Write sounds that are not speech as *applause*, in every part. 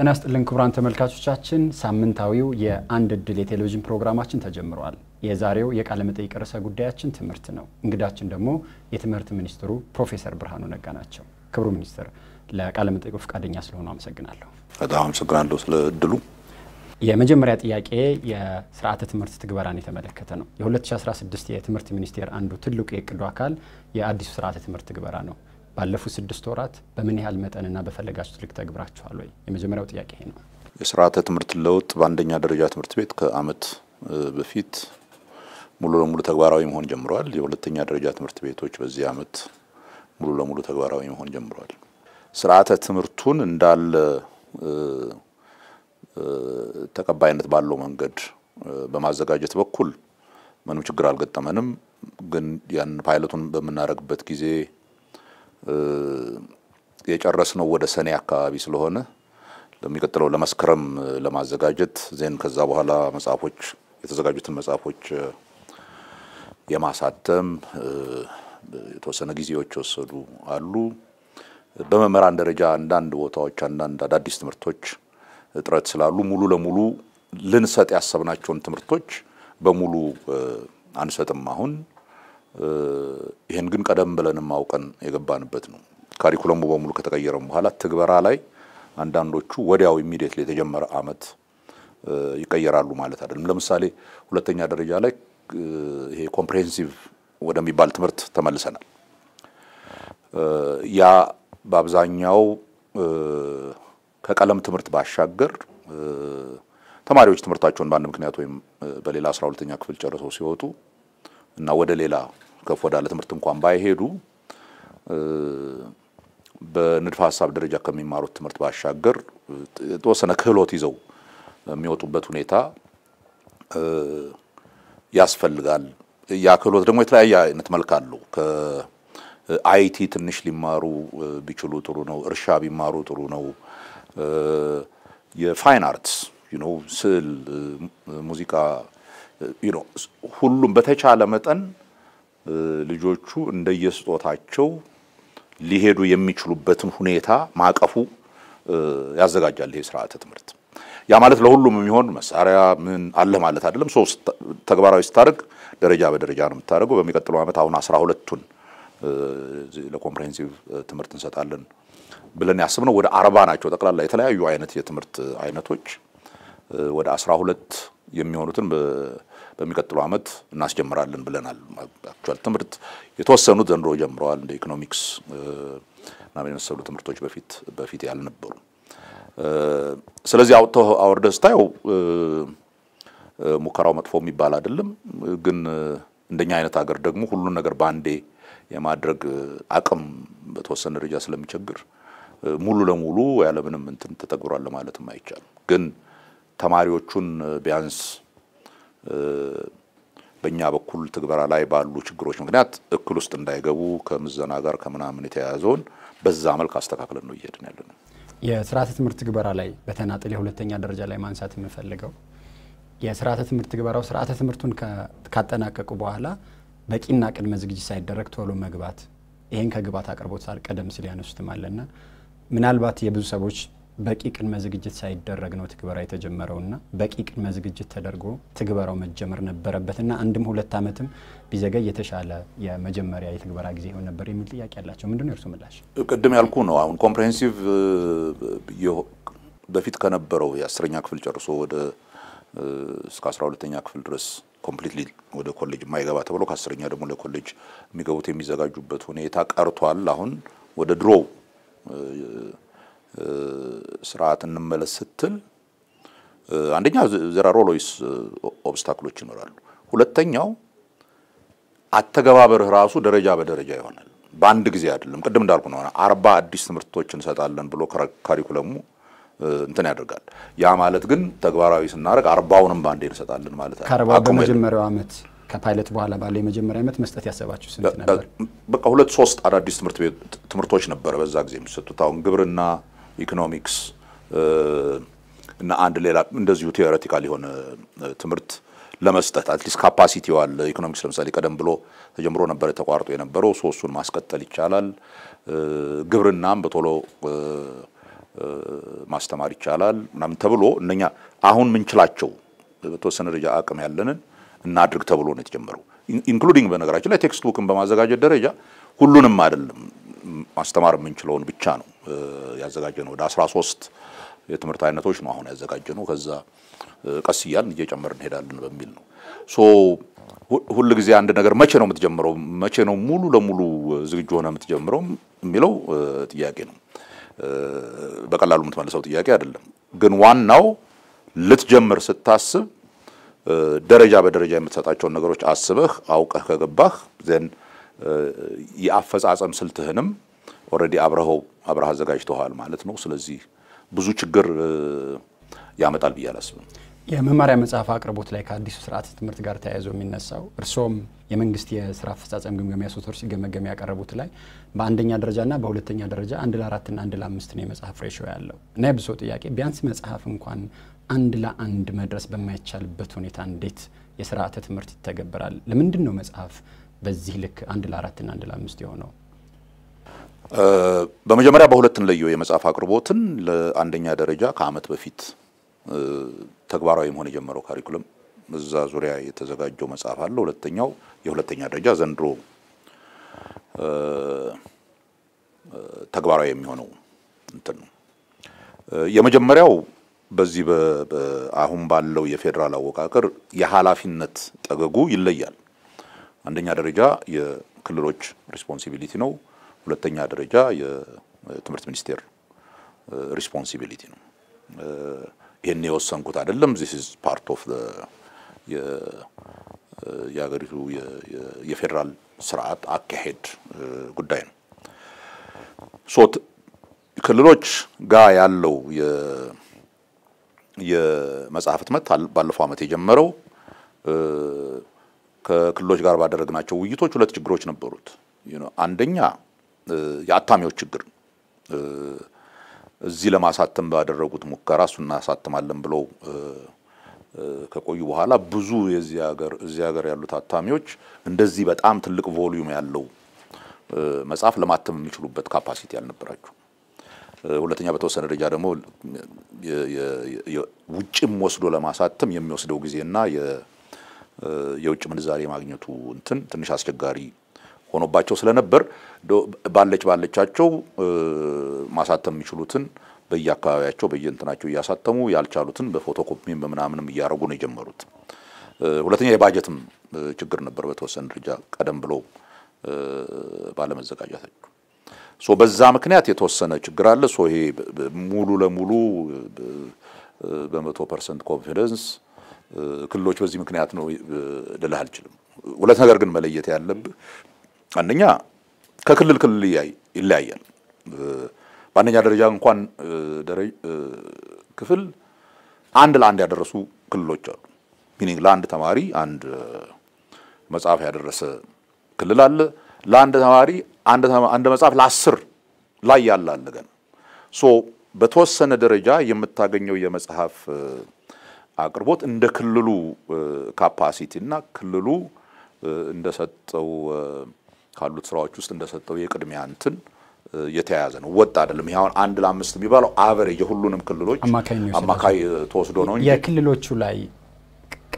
ጤና ይስጥልን ክቡራን ተመልካቾቻችን፣ ሳምንታዊው የአንድ እድል የቴሌቪዥን ፕሮግራማችን ተጀምሯል። የዛሬው የቃለ መጠይቅ ርዕሰ ጉዳያችን ትምህርት ነው። እንግዳችን ደግሞ የትምህርት ሚኒስትሩ ፕሮፌሰር ብርሃኑ ነጋ ናቸው። ክቡር ሚኒስትር፣ ለቃለ መጠይቁ ፈቃደኛ ስለሆኑ አመሰግናለሁ። በጣም አመሰግናለሁ ስለ እድሉ። የመጀመሪያ ጥያቄ የስርዓተ ትምህርት ትግበራን የተመለከተ ነው። የ2016 የትምህርት ሚኒስቴር አንዱ ትልቁ የእቅዱ አካል የአዲሱ ስርዓተ ትምህርት ትግበራ ነው። ባለፉት ስድስት ወራት በምን ያህል መጠንና በፈለጋችሁት ልክ ተግብራችኋል ወይ? የመጀመሪያው ጥያቄ ይሄ ነው። የስርዓተ ትምህርት ለውጥ በአንደኛ ደረጃ ትምህርት ቤት ከአመት በፊት ሙሉ ለሙሉ ተግባራዊ መሆን ጀምረዋል። የሁለተኛ ደረጃ ትምህርት ቤቶች በዚህ አመት ሙሉ ለሙሉ ተግባራዊ መሆን ጀምረዋል። ስርዓተ ትምህርቱን እንዳለ ተቀባይነት ባለው መንገድ በማዘጋጀት በኩል ምንም ችግር አልገጠመንም። ግን ያን ፓይለቱን በምናደርግበት ጊዜ የጨረስነው ወደ ሰኔ አካባቢ ስለሆነ ለሚቀጥለው ለመስከረም ለማዘጋጀት ዜን ከዛ በኋላ መጽሐፎች የተዘጋጁትን መጽሐፎች የማሳተም የተወሰነ ጊዜዎች የወሰዱ አሉ። በመምህራን ደረጃ አንዳንድ ቦታዎች አንዳንድ አዳዲስ ትምህርቶች እጥረት ስላሉ ሙሉ ለሙሉ ልንሰጥ ያሰብናቸውን ትምህርቶች በሙሉ አንሰጥም አሁን ይህን ግን ቀደም ብለንም ማውቀን የገባንበት ነው። ካሪኩለሙ በሙሉ ከተቀየረም በኋላ ትግበራ ላይ አንዳንዶቹ ወዲያው ላይ የተጀመረ አመት ይቀየራሉ ማለት አይደለም። ለምሳሌ ሁለተኛ ደረጃ ላይ ይሄ ኮምፕሬሄንሲቭ ወደሚባል ትምህርት ተመልሰናል። ያ በአብዛኛው ከቀለም ትምህርት ባሻገር ተማሪዎች ትምህርታቸውን በአንድ ምክንያት ወይም በሌላ አስራ ሁለተኛ ክፍል ጨርሰው ሲወጡ እና ወደ ሌላ ከፍ ወዳለ ትምህርት እንኳን ባይሄዱ በንድፈ ሀሳብ ደረጃ ከሚማሩት ትምህርት ባሻገር የተወሰነ ክህሎት ይዘው የሚወጡበት ሁኔታ ያስፈልጋል። ያ ክህሎት ደግሞ የተለያየ አይነት መልክ አለው። ከአይቲ ትንሽ ሊማሩ ቢችሉ ጥሩ ነው። እርሻ ቢማሩ ጥሩ ነው። የፋይን አርትስ ስዕል፣ ሙዚቃ ሁሉም በተቻለ መጠን ልጆቹ እንደየስጦታቸው ሊሄዱ የሚችሉበትን ሁኔታ ማቀፉ ያዘጋጃል። ይሄ ስርዓተ ትምህርት ያ ማለት ለሁሉም የሚሆን መሳሪያ ምን አለህ ማለት አይደለም። ሶስት ተግባራዊ ስታደርግ ደረጃ በደረጃ ነው የምታደርገው። በሚቀጥለው ዓመት አሁን አስራ ሁለቱን ለኮምፕሬሄንሲቭ ትምህርት እንሰጣለን ብለን ያስብነው ወደ አርባ ናቸው ጠቅላላ የተለያዩ አይነት የትምህርት አይነቶች ወደ አስራ ሁለት የሚሆኑትን በሚቀጥለው ዓመት እናስጀምራለን ብለናል። አክቹዋል ትምህርት የተወሰኑት ዘንድሮ ጀምረዋል። እንደ ኢኮኖሚክስ እና የመሰሉ ትምህርቶች በፊት በፊት ያልነበሩ። ስለዚህ አውጥተህ አውርደህ ስታየው ሙከራው መጥፎ የሚባል አይደለም። ግን እንደኛ አይነት ሀገር ደግሞ ሁሉን ነገር በአንዴ የማድረግ አቅም በተወሰነ ደረጃ ስለሚቸግር ሙሉ ለሙሉ ያለምንም እንትን ተተግብሯል ለማለትም አይቻልም። ግን ተማሪዎቹን ቢያንስ በእኛ በኩል ትግበራ ላይ ባሉ ችግሮች ምክንያት እክል ውስጥ እንዳይገቡ ከምዘና ጋር ከምናምን የተያያዘውን በዛ መልክ አስተካክለን ነው እየሄድን ያለ ነው። የስርዓተ ትምህርት ትግበራ ላይ በተናጥል የሁለተኛ ደረጃ ላይ ማንሳት የምፈልገው የስርዓተ ትምህርት ትግበራው ስርዓተ ትምህርቱን ካጠናቀቁ በኋላ በቂና ቅድመ ዝግጅት ሳይደረግ ቶሎ መግባት ይህን ከግባት አቅርቦት ቀደም ሲል ያነሱትም አለና ምናልባት የብዙ ሰዎች በቂ ቅድመ ዝግጅት ሳይደረግ ነው ትግበራ የተጀመረውና በቂ ቅድመ ዝግጅት ተደርጎ ትግበራው መጀመር ነበረበትና አንድም ሁለት ዓመትም ቢዘገይ የተሻለ የመጀመሪያ የትግበራ ጊዜ ይሆን ነበር የሚል ጥያቄ ያላቸው ምንድን ነው የእርሱ ምላሽ? ቅድም ያልኩ ነው። አሁን ኮምፕሬሄንሲቭ በፊት ከነበረው የአስረኛ ክፍል ጨርሶ ወደ እስከ አስራ ሁለተኛ ክፍል ድረስ ኮምፕሊትሊ ወደ ኮሌጅ የማይገባ ተብሎ ከአስረኛ ደግሞ ለኮሌጅ የሚገቡት የሚዘጋጁበት ሁኔታ ቀርቷል። አሁን ወደ ድሮው ስርዓት እንመለስ ስትል አንደኛ ዘራሮ ሎይስ ኦብስታክሎች ይኖራሉ። ሁለተኛው አተገባበርህ ራሱ ደረጃ በደረጃ ይሆናል። በአንድ ጊዜ አይደለም። ቅድም እንዳልኩ ነው አርባ አዲስ ትምህርቶች እንሰጣለን ብሎ ካሪኩለሙ እንትን ያደርጋል። ያ ማለት ግን ተግባራዊ ስናደርግ አርባውንም በአንዴ እንሰጣለን ማለት ከአርባ በመጀመሪያው ዓመት ከፓይለት በኋላ ባለው የመጀመሪያ ዓመት መስጠት ያሰባችሁ ስንት ነበር? በቃ ሁለት ሶስት አዳዲስ ትምህርቶች ነበረ በዛ ጊዜ የሚሰጡት አሁን ግብርና ኢኮኖሚክስ እና አንድ ሌላ እንደዚሁ ቴዎሬቲካል የሆነ ትምህርት ለመስጠት አትሊስት ዋል ኢኮኖሚክስ ለምሳሌ ቀደም ብሎ ተጀምሮ ነበር ተቋርጦ የነበረው ሶስቱን ማስቀጠል ይቻላል። ግብርናም በቶሎ ማስተማር ይቻላል ምናምን ተብሎ እነኛ አሁን ምንችላቸው በተወሰነ ደረጃ አቅም ያለንን እናድርግ ተብሎ ነው የተጀመረው። ኢንክሉዲንግ በነገራችን ላይ ቴክስት ቡክን በማዘጋጀት ደረጃ ሁሉንም አይደለም ማስተማር የምንችለውን ብቻ ነው ያዘጋጀ ነው። ወደ 13 የትምህርት አይነቶች ነው አሁን ያዘጋጀ ነው። ከዛ ቀስ እያልን እየጨመር እንሄዳለን በሚል ነው። ሶ ሁል ጊዜ አንድ ነገር መቼ ነው የምትጀምረው፣ መቼ ነው ሙሉ ለሙሉ ዝግጁ ሆነ የምትጀምረው የሚለው ጥያቄ ነው። በቀላሉ የምትመልሰው ጥያቄ አይደለም። ግን ዋናው ልትጀምር ስታስብ ደረጃ በደረጃ የምትሰጣቸውን ነገሮች አስበህ አውቀህ ከገባህ ዘን የአፈጻጸም ስልትህንም ኦልሬዲ አብረኸው አብረህ አዘጋጅተዋል ማለት ነው። ስለዚህ ብዙ ችግር ያመጣል ብዬ አላስብም። የመማሪያ መጽሐፍ አቅርቦት ላይ ከአዲሱ ስርዓት ትምህርት ጋር ተያይዞ የሚነሳው እርሶም የመንግስት የስራ አፈጻጸም ግምገሚያ ሶስት ሲገመገም ያቀረቡት ላይ በአንደኛ ደረጃና በሁለተኛ ደረጃ አንድ ለአራትና አንድ ለአምስት ነው የመጽሐፍ ሬሽዮ ያለው እና የብሶ ጥያቄ ቢያንስ መጽሐፍ እንኳን አንድ ለአንድ መድረስ በማይቻልበት ሁኔታ እንዴት የስርዓተ ትምህርት ይተገበራል? ለምንድን ነው መጽሐፍ በዚህ ልክ አንድ ለአራትና አንድ ለአምስት የሆነው? በመጀመሪያ በሁለት እንለየው። የመጽሐፍ አቅርቦትን ለአንደኛ ደረጃ ከአመት በፊት ተግባራዊ መሆን የጀመረው ካሪኩለም እዛ ዙሪያ የተዘጋጀው መጽሐፍ አለ። ሁለተኛው የሁለተኛ ደረጃ ዘንድሮ ተግባራዊ የሚሆነው እንትን ነው። የመጀመሪያው በዚህ አሁን ባለው የፌዴራል አወቃቀር የኃላፊነት ጠገጉ ይለያል። አንደኛ ደረጃ የክልሎች ሪስፖንሲቢሊቲ ነው። ሁለተኛ ደረጃ የትምህርት ሚኒስቴር ሪስፖንሲቢሊቲ uh, ነው። uh, ይህን የወሰንኩት አይደለም። ዚስ ኢዝ ፓርት ኦፍ የሀገሪቱ የፌዴራል ስርዓት አካሄድ uh, ጉዳይ ነው። ሶት ክልሎች ጋር ያለው የመጽሐፍ ህትመት ባለፈው ዓመት የጀመረው ከክልሎች ጋር ባደረግናቸው ውይይቶች ሁለት ችግሮች ነበሩት። አንደኛ የአታሚዎች ችግር እዚህ ለማሳተም ባደረጉት ሙከራ እሱ እናሳትማለን ብለው ከቆዩ በኋላ ብዙ እዚህ ሀገር ያሉት አታሚዎች እንደዚህ በጣም ትልቅ ቮሊዩም ያለው መጽሐፍ ለማተም የሚችሉበት ካፓሲቲ አልነበራቸው። ሁለተኛ በተወሰነ ደረጃ ደግሞ ውጭም ወስዶ ለማሳተም የሚወስደው ጊዜና የውጭ ምንዛሬ ማግኘቱ እንትን ትንሽ አስቸጋሪ ሆኖባቸው ስለነበር ባለች ባለቻቸው ማሳተም የሚችሉትን በየአካባቢያቸው በየእንትናቸው እያሳተሙ ያልቻሉትን በፎቶኮፒም በምናምንም እያደረጉ ነው የጀመሩት። ሁለተኛ የባጀትም ችግር ነበር በተወሰነ ደረጃ ቀደም ብሎ ባለመዘጋጀታቸው ሶ በዛ ምክንያት የተወሰነ ችግር አለ። ሶ ይሄ ሙሉ ለሙሉ በመቶ ፐርሰንት ኮንፊደንስ ክልሎች በዚህ ምክንያት ነው ልልህ አልችልም። ሁለት ነገር ግን መለየት ያለብህ አንደኛ ከክልል ክልል ይለያያል። በአንደኛ ደረጃ እንኳን ክፍል አንድ ለአንድ ያደረሱ ክልሎች አሉ። ሚኒንግ ለአንድ ተማሪ አንድ መጽሐፍ ያደረሰ ክልል አለ። ለአንድ ተማሪ አንድ መጽሐፍ ለአስር ላይ ያለ አለ ገና ሶ በተወሰነ ደረጃ የምታገኘው የመጽሐፍ አቅርቦት እንደ ክልሉ ካፓሲቲ እና ክልሉ እንደሰጠው ካሉት ስራዎች ውስጥ እንደሰጠው የቅድሚያ እንትን የተያያዘ ነው። ወጥ አይደለም። ይሁን አንድ ለአምስት የሚባለው አቨሬጅ የሁሉንም ክልሎች አማካይ ተወስዶ ነው እንጂ የክልሎቹ ላይ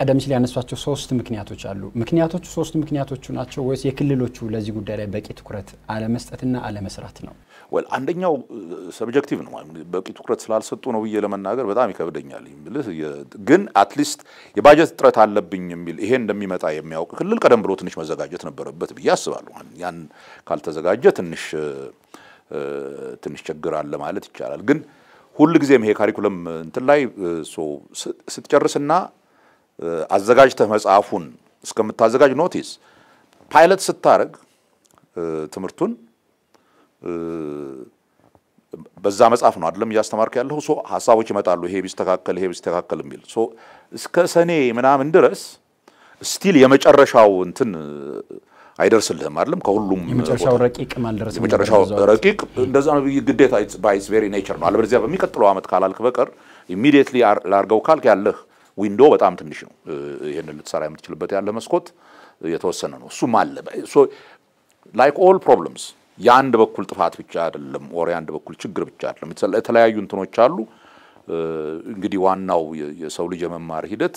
ቀደም ሲል ያነሷቸው ሶስት ምክንያቶች አሉ። ምክንያቶቹ ሶስት ምክንያቶቹ ናቸው ወይስ የክልሎቹ ለዚህ ጉዳይ ላይ በቂ ትኩረት አለመስጠትና አለመስራት ነው? ወል አንደኛው ሰብጀክቲቭ uh, ነው። በቂ ትኩረት ስላልሰጡ ነው ብዬ ለመናገር በጣም ይከብደኛል። ግን አትሊስት የባጀት እጥረት አለብኝ የሚል ይሄ እንደሚመጣ የሚያውቅ ክልል ቀደም ብሎ ትንሽ መዘጋጀት ነበረበት ብዬ አስባለሁ። ያን ካልተዘጋጀ ትንሽ uh, uh, ትንሽ ችግር አለ ማለት ይቻላል። ግን ጊዜም ይሄ ካሪኩለም እንትን ላይ ስትጨርስና አዘጋጅተህ መጽሐፉን እስከምታዘጋጅ ኖቲስ ፓይለት ስታደርግ ትምህርቱን በዛ መጽሐፍ ነው አይደለም እያስተማርክ ያለው ሶ ሀሳቦች ይመጣሉ። ይሄ ቢስተካከል ይሄ ቢስተካከል የሚል ሶ እስከ ሰኔ ምናምን ድረስ ስቲል የመጨረሻው እንትን አይደርስልህም አይደለም። ከሁሉም የመጨረሻው ረቂቅ አልደረሰም። የመጨረሻው ረቂቅ እንደዛ ነው ግዴታ ባይስ ቬሪ ኔቸር ነው። አለበለዚያ በሚቀጥለው አመት ካላልክ በቀር ኢሚዲየትሊ ላርገው ካልክ ያለህ ዊንዶ በጣም ትንሽ ነው። ይህን ልትሰራ የምትችልበት ያለ መስኮት የተወሰነ ነው። እሱም አለ። ላይክ ኦል ፕሮብለምስ የአንድ በኩል ጥፋት ብቻ አይደለም፣ ወር የአንድ በኩል ችግር ብቻ አይደለም። የተለያዩ እንትኖች አሉ። እንግዲህ ዋናው የሰው ልጅ የመማር ሂደት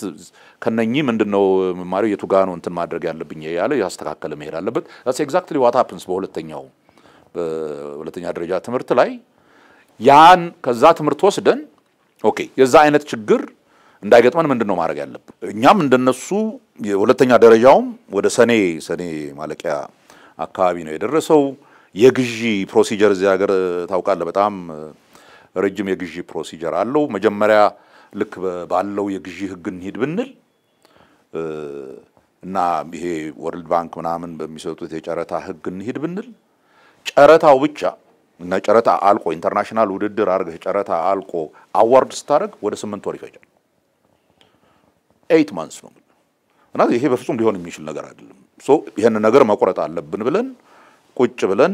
ከነኚህ ምንድን ነው መማሪው የቱጋ ነው እንትን ማድረግ ያለብኝ ያለ ያስተካከለ መሄድ አለበት። ስ ኤግዛክትሊ ዋት ሀፕንስ በሁለተኛው በሁለተኛ ደረጃ ትምህርት ላይ ያን ከዛ ትምህርት ወስደን ኦኬ የዛ አይነት ችግር እንዳይገጥመን ምንድን ነው ማድረግ ያለብን? እኛም እንደነሱ የሁለተኛ ደረጃውም ወደ ሰኔ ሰኔ ማለቂያ አካባቢ ነው የደረሰው። የግዢ ፕሮሲጀር እዚህ ሀገር ታውቃለህ፣ በጣም ረጅም የግዢ ፕሮሲጀር አለው። መጀመሪያ ልክ ባለው የግዢ ህግ እንሂድ ብንል እና ይሄ ወርልድ ባንክ ምናምን በሚሰጡት የጨረታ ህግ እንሂድ ብንል ጨረታው ብቻ እና ጨረታ አልቆ ኢንተርናሽናል ውድድር አድርገህ ጨረታ አልቆ አዋርድ ስታደርግ ወደ ስምንት ወር ይፈጃል። ኤይት ማንስ ነው እና ይሄ በፍጹም ሊሆን የሚችል ነገር አይደለም። ሶ ይህን ነገር መቁረጥ አለብን ብለን ቁጭ ብለን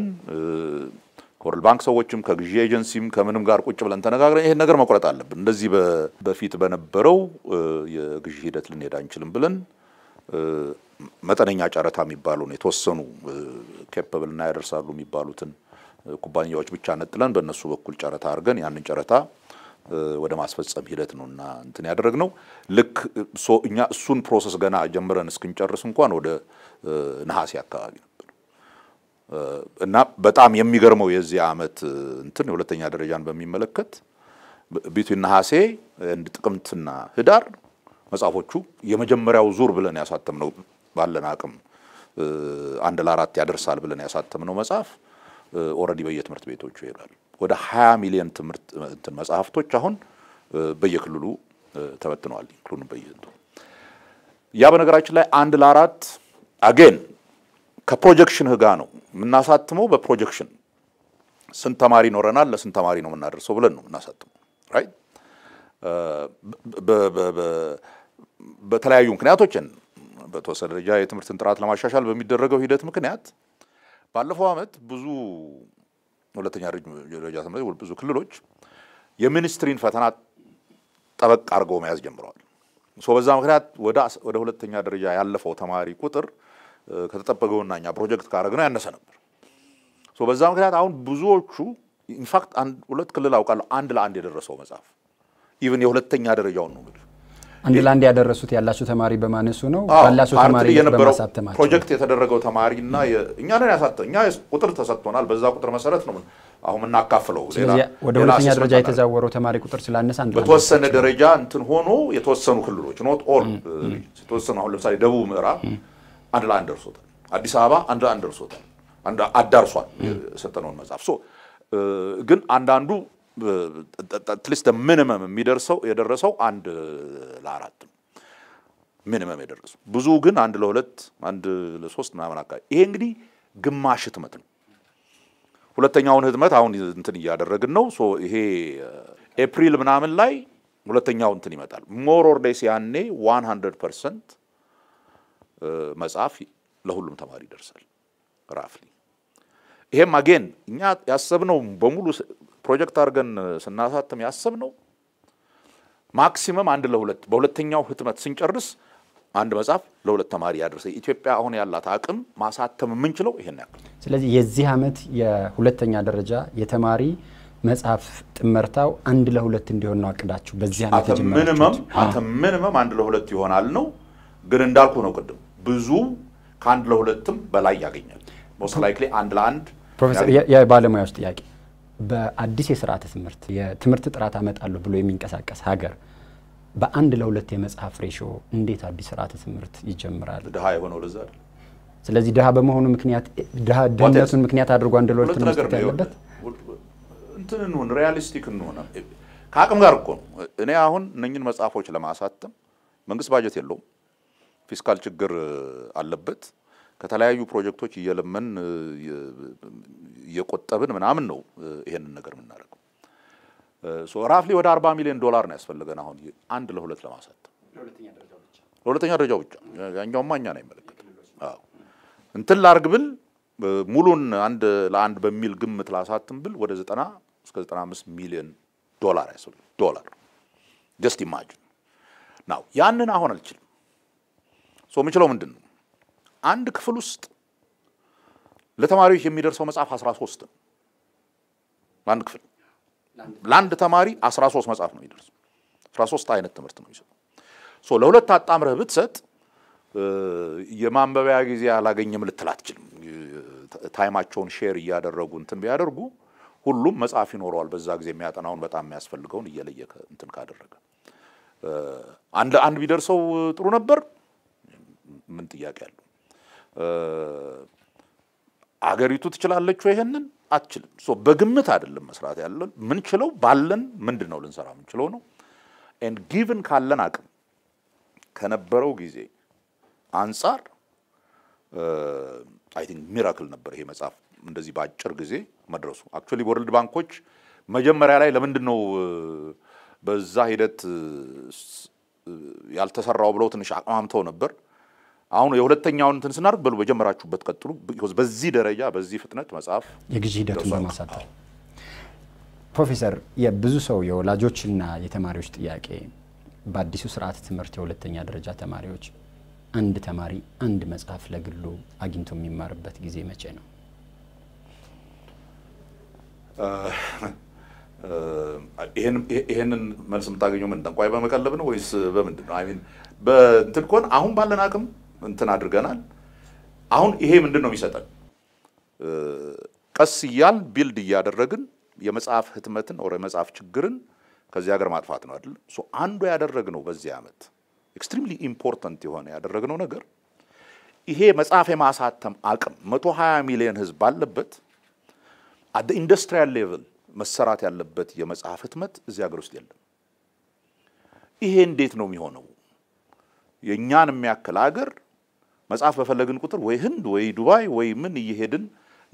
ከወርልድ ባንክ ሰዎችም ከግዢ ኤጀንሲም ከምንም ጋር ቁጭ ብለን ተነጋግረን ይሄን ነገር መቁረጥ አለብን፣ እንደዚህ በፊት በነበረው የግዢ ሂደት ልንሄድ አንችልም ብለን መጠነኛ ጨረታ የሚባለውን የተወሰኑ ኬፐብል እና ያደርሳሉ የሚባሉትን ኩባንያዎች ብቻ ነጥለን በእነሱ በኩል ጨረታ አድርገን ያንን ጨረታ ወደ ማስፈጸም ሂደት ነው እና እንትን ያደረግነው ልክ እኛ እሱን ፕሮሰስ ገና ጀምረን እስክንጨርስ እንኳን ወደ ነሐሴ አካባቢ ነበር እና በጣም የሚገርመው የዚህ ዓመት እንትን የሁለተኛ ደረጃን በሚመለከት ቢትዊን ነሐሴ ጥቅምትና ህዳር መጽሐፎቹ የመጀመሪያው ዙር ብለን ያሳተምነው ባለን አቅም አንድ ለአራት ያደርሳል ብለን ያሳተምነው መጽሐፍ ኦልሬዲ በየትምህርት ቤቶቹ ይሄዳል። ወደ 20 ሚሊዮን ትምህርት እንትን መጽሐፍቶች አሁን በየክልሉ ተበትነዋል። ክሉን በየንቱ ያ በነገራችን ላይ አንድ ለአራት አጌን ከፕሮጀክሽን ህጋ ነው የምናሳትመው። በፕሮጀክሽን ስንት ተማሪ ይኖረናል፣ ለስንት ተማሪ ነው የምናደርሰው ብለን ነው የምናሳትመው። ራይት በተለያዩ ምክንያቶች በተወሰነ ደረጃ የትምህርትን ጥራት ለማሻሻል በሚደረገው ሂደት ምክንያት ባለፈው ዓመት ብዙ ሁለተኛ ደረጃ ትምህርት ብዙ ክልሎች የሚኒስትሪን ፈተና ጠበቅ አድርገው መያዝ ጀምረዋል። ሶ በዛ ምክንያት ወደ ሁለተኛ ደረጃ ያለፈው ተማሪ ቁጥር ከተጠበቀውና እኛ ፕሮጀክት ካደረግነው ያነሰ ነበር። ሶ በዛ ምክንያት አሁን ብዙዎቹ ኢንፋክት ሁለት ክልል አውቃለሁ አንድ ለአንድ የደረሰው መጽሐፍ ኢቭን የሁለተኛ ደረጃውን ነው ምድር አንድ ለአንድ ያደረሱት ያላቸው ተማሪ በማነሱ ነው ባላቸው ተማሪ በማሳተማቸው ፕሮጀክት የተደረገው ተማሪ እና እኛ ነን ያሳተ እኛ ቁጥር ተሰጥቶናል። በዛ ቁጥር መሰረት ነው አሁን የምናካፍለው። ወደ ሁለተኛ ደረጃ የተዛወረው ተማሪ ቁጥር ስላነሳ አንድ በተወሰነ ደረጃ እንትን ሆኖ የተወሰኑ ክልሎች ኖት ኦል የተወሰኑ አሁን ለምሳሌ ደቡብ ምዕራብ አንድ ለአንድ ደርሶታል። አዲስ አበባ አንድ ለአንድ ደርሶታል። አዳርሷል የሰጠነውን መጽሐፍ ግን አንዳንዱ አትሊስት ሚኒመም የሚደርሰው የደረሰው አንድ ለአራት ነው ሚኒመም የደረሰው ብዙ ግን አንድ ለሁለት አንድ ለሶስት ምናምን አካባቢ። ይሄ እንግዲህ ግማሽ ህትመት ነው። ሁለተኛውን ህትመት አሁን እንትን እያደረግን ነው። ይሄ ኤፕሪል ምናምን ላይ ሁለተኛው እንትን ይመጣል። ሞር ኦር ሌስ ያኔ 100 ፐርሰንት መጽሐፍ ለሁሉም ተማሪ ይደርሳል ራፍሊ። ይሄም አጌን እኛ ያሰብነው በሙሉ ፕሮጀክት አድርገን ስናሳትም ያስብ ነው ማክሲመም አንድ ለሁለት በሁለተኛው ህትመት ስንጨርስ አንድ መጽሐፍ ለሁለት ተማሪ ያደርሰ። ኢትዮጵያ አሁን ያላት አቅም ማሳተም የምንችለው ይሄን ያክል። ስለዚህ የዚህ ዓመት የሁለተኛ ደረጃ የተማሪ መጽሐፍ ጥመርታው አንድ ለሁለት እንዲሆን ነው አቅዳችሁ በዚህ ዓመት ተጀመራችሁ? ሚኒመም አንድ ለሁለት ይሆናል ነው። ግን እንዳልኩ ነው ቅድም ብዙ ከአንድ ለሁለትም በላይ ያገኛል። ሞስት ላይክሊ አንድ ለአንድ ፕሮፌሰር የባለሙያዎች ጥያቄ በአዲስ የስርዓተ ትምህርት የትምህርት ጥራት አመጣለሁ ብሎ የሚንቀሳቀስ ሀገር በአንድ ለሁለት የመጽሐፍ ሬሾ እንዴት አዲስ ስርዓተ ትምህርት ይጀምራል? ድሃ የሆነው ለዛ አይደል? ስለዚህ ድሃ በመሆኑ ምክንያት ድሃ ድህነቱን ምክንያት አድርጎ አንድ ለሁለት ነው ያለበት። እንትን እንሆን ሪያሊስቲክ እንሆነ ከአቅም ጋር እኮ ነው። እኔ አሁን እነኝን መጽሐፎች ለማሳተም መንግስት ባጀት የለውም፣ ፊስካል ችግር አለበት። ከተለያዩ ፕሮጀክቶች እየለመን እየቆጠብን ምናምን ነው ይሄንን ነገር የምናደርገው። ራፍሊ ወደ አርባ ሚሊዮን ዶላር ነው ያስፈልገን አሁን አንድ ለሁለት ለማሳት ለሁለተኛ ደረጃ ብቻ። ያኛውማ እኛን አይመለከትም። እንትን ላርግ ብል ሙሉን አንድ ለአንድ በሚል ግምት ላሳትም ብል ወደ 90 እስከ 95 ሚሊዮን ዶላር ያስፈልግ ዶላር ጀስት ኢማጅን ናው ያንን አሁን አልችልም። ሶ የምችለው ምንድን ነው አንድ ክፍል ውስጥ ለተማሪዎች የሚደርሰው መጽሐፍ 13 ነው። ለአንድ ክፍል ለአንድ ተማሪ 13 መጽሐፍ ነው የሚደርሰው። 13 አይነት ትምህርት ነው የሚሰጠው። ሶ ለሁለት አጣምረህ ብትሰጥ የማንበቢያ ጊዜ አላገኘም ልትል አትችልም። ታይማቸውን ሼር እያደረጉ እንትን ቢያደርጉ ሁሉም መጽሐፍ ይኖረዋል። በዛ ጊዜ የሚያጠናውን በጣም የሚያስፈልገውን እየለየ እንትን ካደረገ አንድ ለአንድ ቢደርሰው ጥሩ ነበር። ምን ጥያቄ አለው? አገሪቱ ትችላለች ይሄንን አትችልም። ሶ በግምት አይደለም መስራት ያለን ምንችለው ባለን ምንድን ነው ልንሰራ ምንችለው ነው ኤንድ ጊቭን ካለን አቅም ከነበረው ጊዜ አንጻር አይ ቲንክ ሚራክል ነበር ይሄ መጽሐፍ እንደዚህ በአጭር ጊዜ መድረሱ። አክቹዋሊ ወርልድ ባንኮች መጀመሪያ ላይ ለምንድን ነው በዛ ሂደት ያልተሰራው ብለው ትንሽ አቅማምተው ነበር። አሁን የሁለተኛውን እንትን ስናደርግ በሉ በጀመራችሁበት ቀጥሉ። በዚህ ደረጃ በዚህ ፍጥነት መጽሐፍ የግዢ ሂደቱን ለማሳጠር ፕሮፌሰር፣ የብዙ ሰው የወላጆችና የተማሪዎች ጥያቄ በአዲሱ ስርዓት ትምህርት የሁለተኛ ደረጃ ተማሪዎች አንድ ተማሪ አንድ መጽሐፍ ለግሉ አግኝቶ የሚማርበት ጊዜ መቼ ነው? ይህንን መልስ የምታገኘው ምን ጠንቋይ በመቀለብ ነው ወይስ በምንድን ነው? አይ ሚን በእንትን ከሆነ አሁን ባለን አቅም እንትን አድርገናል። አሁን ይሄ ምንድን ነው የሚሰጠን? ቀስ እያል ቢልድ እያደረግን የመጽሐፍ ህትመትን ወረ የመጽሐፍ ችግርን ከዚህ ሀገር ማጥፋት ነው አይደል? አንዱ ያደረግነው በዚህ ዓመት ኤክስትሪምሊ ኢምፖርታንት የሆነ ያደረግነው ነገር ይሄ መጽሐፍ የማሳተም አቅም 120 ሚሊዮን ህዝብ ባለበት አደ ኢንዱስትሪያል ሌቭል መሰራት ያለበት የመጽሐፍ ህትመት እዚህ ሀገር ውስጥ የለም። ይሄ እንዴት ነው የሚሆነው? የእኛን የሚያክል ሀገር መጽሐፍ በፈለግን ቁጥር ወይ ህንድ ወይ ዱባይ ወይ ምን እየሄድን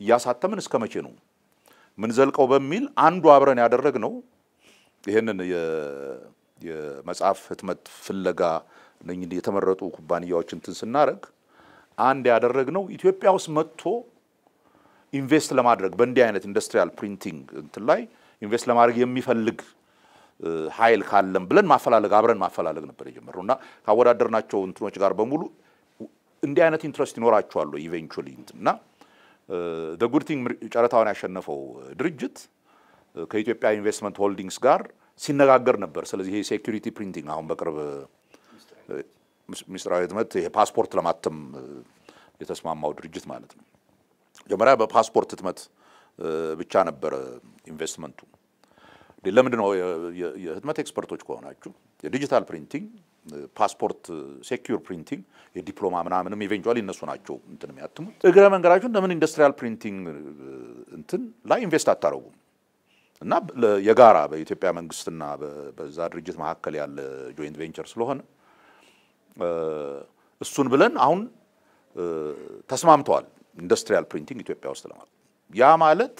እያሳተምን እስከ መቼ ነው ምን ዘልቀው በሚል አንዱ አብረን ያደረግ ነው። ይህንን የመጽሐፍ ህትመት ፍለጋ የተመረጡ ኩባንያዎች እንትን ስናደረግ አንድ ነው ኢትዮጵያ ውስጥ መጥቶ ኢንቨስት ለማድረግ በእንዲህ አይነት ኢንዱስትሪያል ፕሪንቲንግ እንትን ላይ ኢንቨስት ለማድረግ የሚፈልግ ኃይል ካለም ብለን ማፈላለግ አብረን ማፈላለግ ነበር የጀመረው እና ካወዳደርናቸው እንትኖች ጋር በሙሉ እንዲህ አይነት ኢንትረስት ይኖራቸዋሉ ኢቨንቹሊ እና ዘ ጉድ ቲንግ ጨረታውን ያሸነፈው ድርጅት ከኢትዮጵያ ኢንቨስትመንት ሆልዲንግስ ጋር ሲነጋገር ነበር። ስለዚህ ይሄ ሴኪሪቲ ፕሪንቲንግ አሁን በቅርብ ሚስጥራዊ ህትመት ይሄ ፓስፖርት ለማተም የተስማማው ድርጅት ማለት ነው። መጀመሪያ በፓስፖርት ህትመት ብቻ ነበር ኢንቨስትመንቱ። ለምንድን ነው የህትመት ኤክስፐርቶች ከሆናችሁ የዲጂታል ፕሪንቲንግ ፓስፖርት ሴኪዩር ፕሪንቲንግ የዲፕሎማ ምናምንም ኢቬንቹዋሊ እነሱ ናቸው እንትን የሚያትሙት። እግረ መንገዳችሁን ለምን ኢንዱስትሪያል ፕሪንቲንግ እንትን ላይ ኢንቨስት አታደርጉም? እና የጋራ በኢትዮጵያ መንግስትና በዛ ድርጅት መካከል ያለ ጆይንት ቬንቸር ስለሆነ እሱን ብለን አሁን ተስማምተዋል። ኢንዱስትሪያል ፕሪንቲንግ ኢትዮጵያ ውስጥ ለማለት ያ ማለት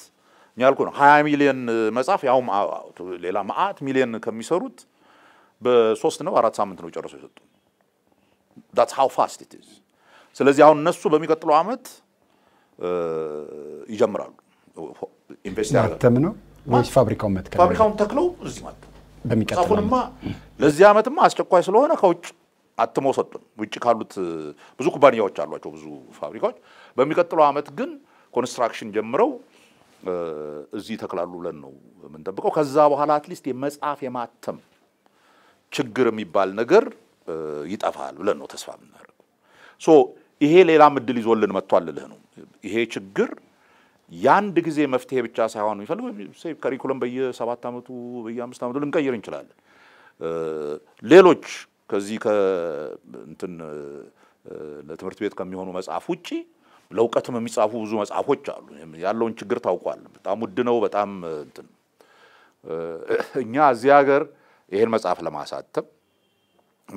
እኛ ያልኩህ ነው። ሀያ ሚሊዮን መጽሐፍ ያውም ሌላ መዓት ሚሊዮን ከሚሰሩት በሶስት ነው አራት ሳምንት ነው ጨርሶ የሰጡ። ዳትስ ሃው ፋስት ኢት ኢዝ። ስለዚህ አሁን እነሱ በሚቀጥለው ዓመት ይጀምራሉ። ኢንቨስት ማተም ነው ወይስ ፋብሪካውን መትከል? ፋብሪካውን ተክለው እዚህ ማለት በሚቀጥለው ለዚህ ዓመትማ አስቸኳይ ስለሆነ ከውጭ አትመው ሰጡን። ውጭ ካሉት ብዙ ኩባንያዎች አሏቸው፣ ብዙ ፋብሪካዎች። በሚቀጥለው ዓመት ግን ኮንስትራክሽን ጀምረው እዚህ ተክላሉ ብለን ነው የምንጠብቀው። ከዛ በኋላ አትሊስት የመጻፍ የማተም ችግር የሚባል ነገር ይጠፋል ብለን ነው ተስፋ የምናደርገው። ሶ ይሄ ሌላም እድል ይዞልን መጥቷል ልህ ነው። ይሄ ችግር የአንድ ጊዜ መፍትሄ ብቻ ሳይሆን የሚፈልገው ከሪኩለም በየሰባት ዓመቱ በየአምስት ዓመቱ ልንቀይር እንችላለን። ሌሎች ከዚህ ከእንትን ለትምህርት ቤት ከሚሆኑ መጽሐፍ ውጪ ለእውቀትም የሚጻፉ ብዙ መጽሐፎች አሉ። ያለውን ችግር ታውቋል። በጣም ውድ ነው። በጣም እንትን እኛ እዚህ ሀገር ይሄን መጽሐፍ ለማሳተም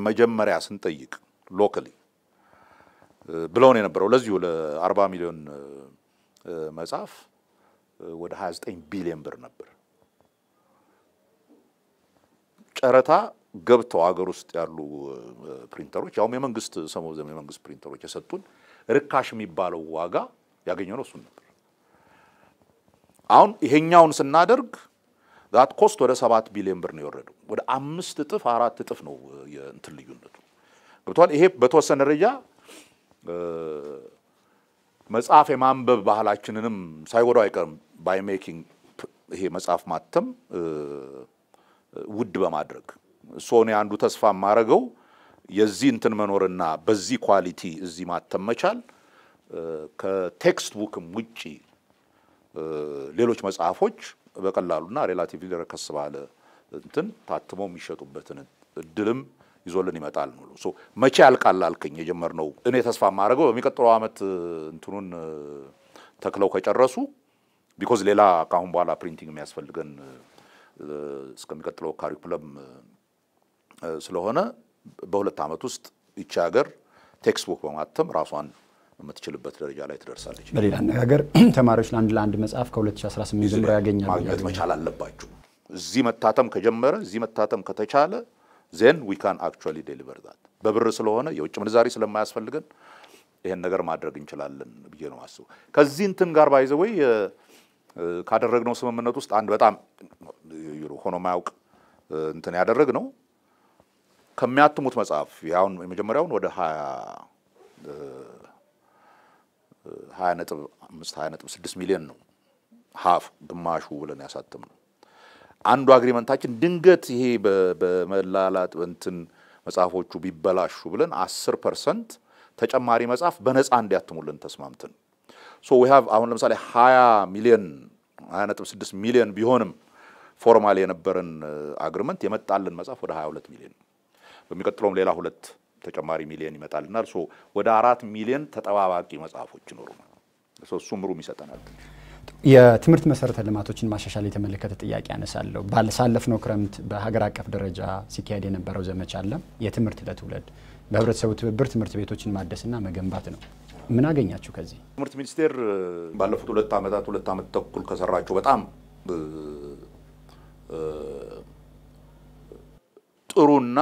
መጀመሪያ ስንጠይቅ ሎካሊ ብለውን የነበረው ለዚሁ ለ40 ሚሊዮን መጽሐፍ ወደ 29 ቢሊዮን ብር ነበር። ጨረታ ገብተው ሀገር ውስጥ ያሉ ፕሪንተሮች ያውም የመንግስት ዘመን የመንግስት ፕሪንተሮች የሰጡን ርካሽ የሚባለው ዋጋ ያገኘነው እሱን ነበር። አሁን ይሄኛውን ስናደርግ ዛት ኮስት ወደ ሰባት ቢሊዮን ብር ነው የወረደው። ወደ አምስት እጥፍ አራት እጥፍ ነው እንትን ልዩነቱ ገብቷል። ይሄ በተወሰነ ደረጃ መጽሐፍ የማንበብ ባህላችንንም ሳይጎዳው አይቀርም። ባይ ሜኪንግ ይሄ መጽሐፍ ማተም ውድ በማድረግ ሶኔ አንዱ ተስፋ ማረገው የዚህ እንትን መኖርና በዚህ ኳሊቲ እዚህ ማተም መቻል ከቴክስት ቡክም ውጪ ሌሎች መጽሐፎች በቀላሉና ሬላቲቭሊ ረከስ ባለ እንትን ታትሞ የሚሸጡበትን እድልም ይዞልን ይመጣል ነው። ሶ መቼ ያልቃል አልከኝ የጀመርነው እኔ ተስፋ ማድረገው በሚቀጥለው ዓመት እንትኑን ተክለው ከጨረሱ ቢኮዝ ሌላ ከአሁን በኋላ ፕሪንቲንግ የሚያስፈልገን እስከሚቀጥለው ካሪኩለም ስለሆነ በሁለት ዓመት ውስጥ ይቺ ሀገር ቴክስት በማተም ራሷን የምትችልበት ደረጃ ላይ ትደርሳለች። በሌላ አነጋገር *clears throat* ተማሪዎች ለአንድ ለአንድ መጽሐፍ ከ2018 ጀምሮ ያገኛሉ። ማግኘት መቻል አለባችሁ። እዚህ መታተም ከጀመረ እዚህ መታተም ከተቻለ ዜን ዊ ካን አክቹዋሊ ዴሊቨር ዛት በብር ስለሆነ የውጭ ምንዛሪ ስለማያስፈልገን ይሄን ነገር ማድረግ እንችላለን ብዬ ነው አስቡ። ከዚህ እንትን ጋር ባይዘወይ ካደረግነው ስምምነት ውስጥ አንድ በጣም ሆኖ ማያውቅ እንትን ያደረግ ነው ከሚያትሙት መጽሐፍ አሁን የመጀመሪያውን ወደ ሀያ 20.6 ሚሊዮን ነው ሀፍ ግማሹ ብለን ያሳተም ነው። አንዱ አግሪመንታችን ድንገት ይሄ በመላላጥ እንትን መጽሐፎቹ ቢበላሹ ብለን 10 ፐርሰንት ተጨማሪ መጽሐፍ በነፃ እንዲያትሙልን ተስማምትን። ሶ ዊ ሃቭ አሁን ለምሳሌ 20 ሚሊዮን 26 ሚሊዮን ቢሆንም ፎርማል የነበረን አግሪመንት የመጣልን መጽሐፍ ወደ 22 ሚሊዮን በሚቀጥለውም ሌላ ሁለት ተጨማሪ ሚሊዮን እና እርሶ ወደ አራት ሚሊዮን ተጠባባቂ መጽሐፎች ነው። እሱም ሩም ይሰጠናል። የትምህርት መሰረተ ልማቶችን ማሻሻል የተመለከተ ጥያቄ ያነሳለሁ። ባሳለፍነው ክረምት በሀገር አቀፍ ደረጃ ሲካሄድ የነበረው ዘመቻ አለ የትምህርት ለትውልድ በህብረተሰቡ ትብብር ትምህርት ቤቶችን ማደስና መገንባት ነው። ምን አገኛችሁ ከዚህ? ትምህርት ሚኒስቴር ባለፉት ሁለት ዓመታት ሁለት ዓመት ተኩል ከሰራቸው በጣም ጥሩና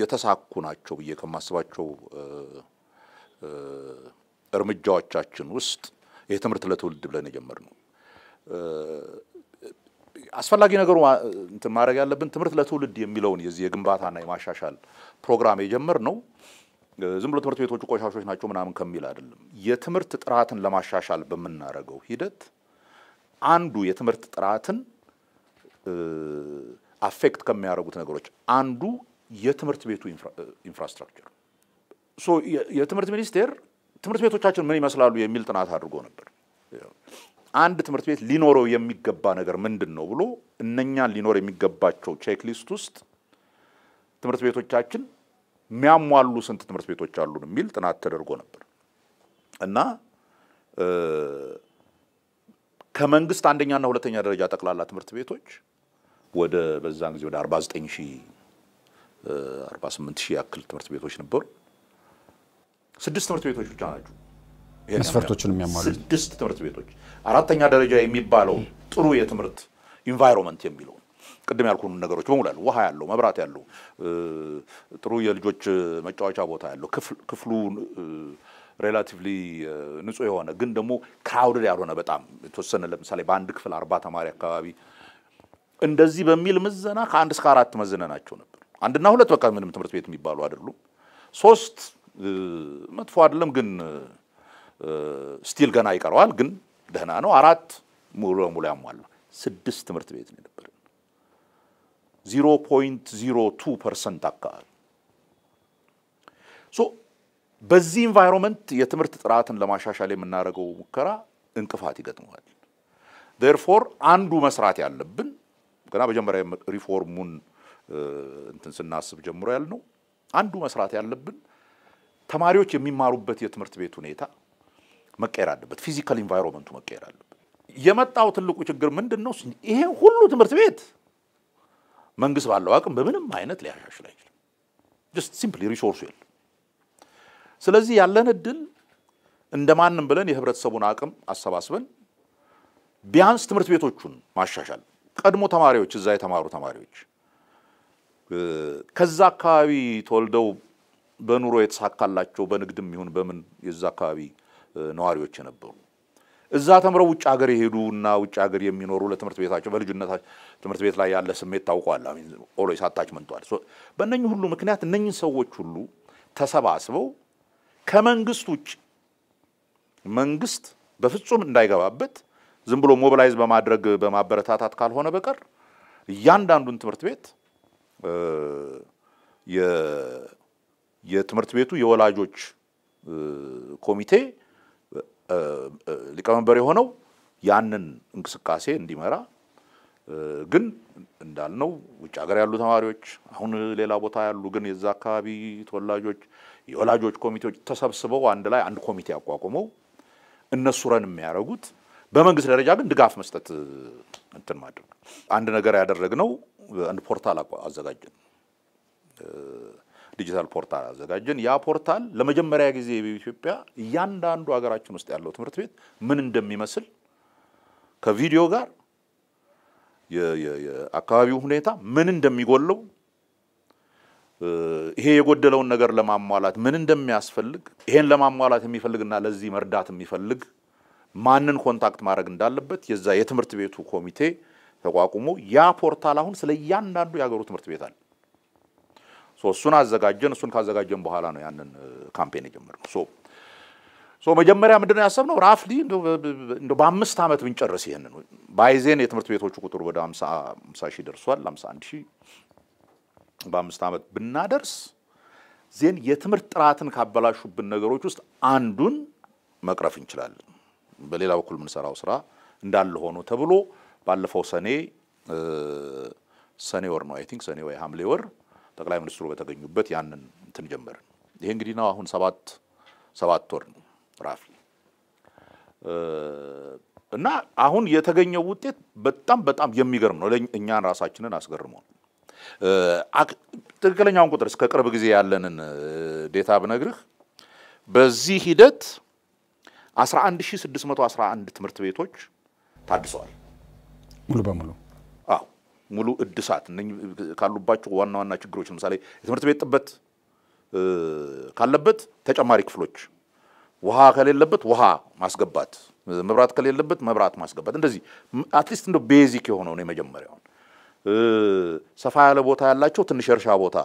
የተሳኩ ናቸው ብዬ ከማስባቸው እርምጃዎቻችን ውስጥ ይህ ትምህርት ለትውልድ ብለን የጀመርነው አስፈላጊ ነገሩ እንትን ማድረግ ያለብን ትምህርት ለትውልድ የሚለውን የዚህ የግንባታና የማሻሻል ፕሮግራም የጀመርነው ዝም ብሎ ትምህርት ቤቶቹ ቆሻሾች ናቸው ምናምን ከሚል አይደለም። የትምህርት ጥራትን ለማሻሻል በምናደርገው ሂደት አንዱ የትምህርት ጥራትን አፌክት ከሚያደርጉት ነገሮች አንዱ የትምህርት ቤቱ ኢንፍራስትራክቸር። የትምህርት ሚኒስቴር ትምህርት ቤቶቻችን ምን ይመስላሉ የሚል ጥናት አድርጎ ነበር። አንድ ትምህርት ቤት ሊኖረው የሚገባ ነገር ምንድን ነው ብሎ እነኛን ሊኖር የሚገባቸው ቼክሊስት ውስጥ ትምህርት ቤቶቻችን የሚያሟሉ ስንት ትምህርት ቤቶች አሉን የሚል ጥናት ተደርጎ ነበር እና ከመንግስት አንደኛና ሁለተኛ ደረጃ ጠቅላላ ትምህርት ቤቶች ወደ በዛን ጊዜ ወደ 49 ሺህ 48 ሺህ ያክል ትምህርት ቤቶች ነበሩ። ስድስት ትምህርት ቤቶች ብቻ ናቸው መስፈርቶችን የሚያሟሉ ስድስት ትምህርት ቤቶች። አራተኛ ደረጃ የሚባለው ጥሩ የትምህርት ኢንቫይሮንመንት የሚለው ቅድም ያልኩን ነገሮች በሙሉ ያሉ ውሃ ያለው፣ መብራት ያለው፣ ጥሩ የልጆች መጫወቻ ቦታ ያለው፣ ክፍሉ ሬላቲቭሊ ንጹህ የሆነ ግን ደግሞ ክራውድድ ያልሆነ በጣም የተወሰነ ለምሳሌ በአንድ ክፍል አርባ ተማሪ አካባቢ እንደዚህ በሚል ምዘና ከአንድ እስከ አራት መዝነናቸው ነበር። አንድና ሁለት በቃ ምንም ትምህርት ቤት የሚባሉ አይደሉም። ሶስት መጥፎ አይደለም ግን ስቲል ገና ይቀረዋል፣ ግን ደህና ነው። አራት ሙሉ በሙሉ ያሟላ። ስድስት ትምህርት ቤት ነው የነበረን። ዚሮ ፖይንት ዚሮ ቱ ፐርሰንት አካባቢ ሶ በዚህ ኢንቫይሮንመንት የትምህርት ጥራትን ለማሻሻል የምናደርገው ሙከራ እንቅፋት ይገጥመዋል። ዴርፎር አንዱ መስራት ያለብን ገና መጀመሪያ ሪፎርሙን እንትን ስናስብ ጀምሮ ያል ነው። አንዱ መስራት ያለብን ተማሪዎች የሚማሩበት የትምህርት ቤት ሁኔታ መቀየር አለበት። ፊዚካል ኢንቫይሮንመንቱ መቀየር አለበት። የመጣው ትልቁ ችግር ምንድን ነው? ይሄ ሁሉ ትምህርት ቤት መንግስት ባለው አቅም በምንም አይነት ሊያሻሽል አይችልም። ጀስት ሲምፕሊ ሪሶርሱ የለም። ስለዚህ ያለን እድል እንደ ማንም ብለን የህብረተሰቡን አቅም አሰባስበን ቢያንስ ትምህርት ቤቶቹን ማሻሻል ቀድሞ ተማሪዎች እዛ የተማሩ ተማሪዎች ከዛ አካባቢ ተወልደው በኑሮ የተሳካላቸው በንግድም ይሁን በምን የዛ አካባቢ ነዋሪዎች የነበሩ እዛ ተምረው ውጭ ሀገር የሄዱ እና ውጭ ሀገር የሚኖሩ ለትምህርት ቤታቸው በልጅነታቸው ትምህርት ቤት ላይ ያለ ስሜት ታውቋል። ሳታች መንተዋል። በእነኝህ ሁሉ ምክንያት እነኝህ ሰዎች ሁሉ ተሰባስበው ከመንግስት ውጭ መንግስት በፍጹም እንዳይገባበት ዝም ብሎ ሞቢላይዝ በማድረግ በማበረታታት ካልሆነ በቀር እያንዳንዱን ትምህርት ቤት የትምህርት ቤቱ የወላጆች ኮሚቴ ሊቀመንበር የሆነው ያንን እንቅስቃሴ እንዲመራ ግን እንዳልነው ውጭ ሀገር ያሉ ተማሪዎች አሁን ሌላ ቦታ ያሉ ግን የዛ አካባቢ ተወላጆች የወላጆች ኮሚቴዎች ተሰብስበው አንድ ላይ አንድ ኮሚቴ አቋቁመው እነሱ ረን የሚያደርጉት በመንግስት ደረጃ ግን ድጋፍ መስጠት እንትን ማድረግ አንድ ነገር ያደረግነው አንድ ፖርታል አዘጋጀን፣ ዲጂታል ፖርታል አዘጋጀን። ያ ፖርታል ለመጀመሪያ ጊዜ በኢትዮጵያ እያንዳንዱ ሀገራችን ውስጥ ያለው ትምህርት ቤት ምን እንደሚመስል ከቪዲዮ ጋር የአካባቢው ሁኔታ ምን እንደሚጎለው ይሄ የጎደለውን ነገር ለማሟላት ምን እንደሚያስፈልግ ይሄን ለማሟላት የሚፈልግና ለዚህ መርዳት የሚፈልግ ማንን ኮንታክት ማድረግ እንዳለበት የዛ የትምህርት ቤቱ ኮሚቴ ተቋቁሞ ያ ፖርታል አሁን ስለ እያንዳንዱ የሀገሩ ትምህርት ቤት አለ። እሱን አዘጋጀን። እሱን ካዘጋጀን በኋላ ነው ያንን uh, ካምፔን የጀመርነው። ሶ መጀመሪያ ምንድነው ያሰብነው ራፍሊ እንደ በአምስት ዓመት ብንጨርስ ይህንን ባይዜን የትምህርት ቤቶቹ ቁጥር ወደ ሀምሳ ሺህ ደርሷል። ሀምሳ አንድ ሺህ በአምስት ዓመት ብናደርስ ዜን የትምህርት ጥራትን ካበላሹብን ነገሮች ውስጥ አንዱን መቅረፍ እንችላለን። በሌላ በኩል የምንሰራው ስራ እንዳለ ሆኖ ተብሎ ባለፈው ሰኔ ሰኔ ወር ነው አይ ቲንክ ሰኔ ወይ ሐምሌ ወር ጠቅላይ ሚኒስትሩ በተገኙበት ያንን እንትን ጀመር። ይሄ እንግዲህ ነው አሁን ሰባት ሰባት ወር ነው ራፍ እና አሁን የተገኘው ውጤት በጣም በጣም የሚገርም ነው። እኛን ራሳችንን አስገርሞን ትክክለኛውን ቁጥር እስከ ቅርብ ጊዜ ያለንን ዴታ ብነግርህ በዚህ ሂደት 11611 ትምህርት ቤቶች ታድሰዋል። ሙሉ በሙሉ አዎ፣ ሙሉ እድሳት ካሉባቸው ዋና ዋና ችግሮች ለምሳሌ የትምህርት ቤት ጥበት ካለበት ተጨማሪ ክፍሎች፣ ውሃ ከሌለበት ውሃ ማስገባት፣ መብራት ከሌለበት መብራት ማስገባት፣ እንደዚህ አትሊስት እንደ ቤዚክ የሆነውን የመጀመሪያውን ሰፋ ያለ ቦታ ያላቸው ትንሽ እርሻ ቦታ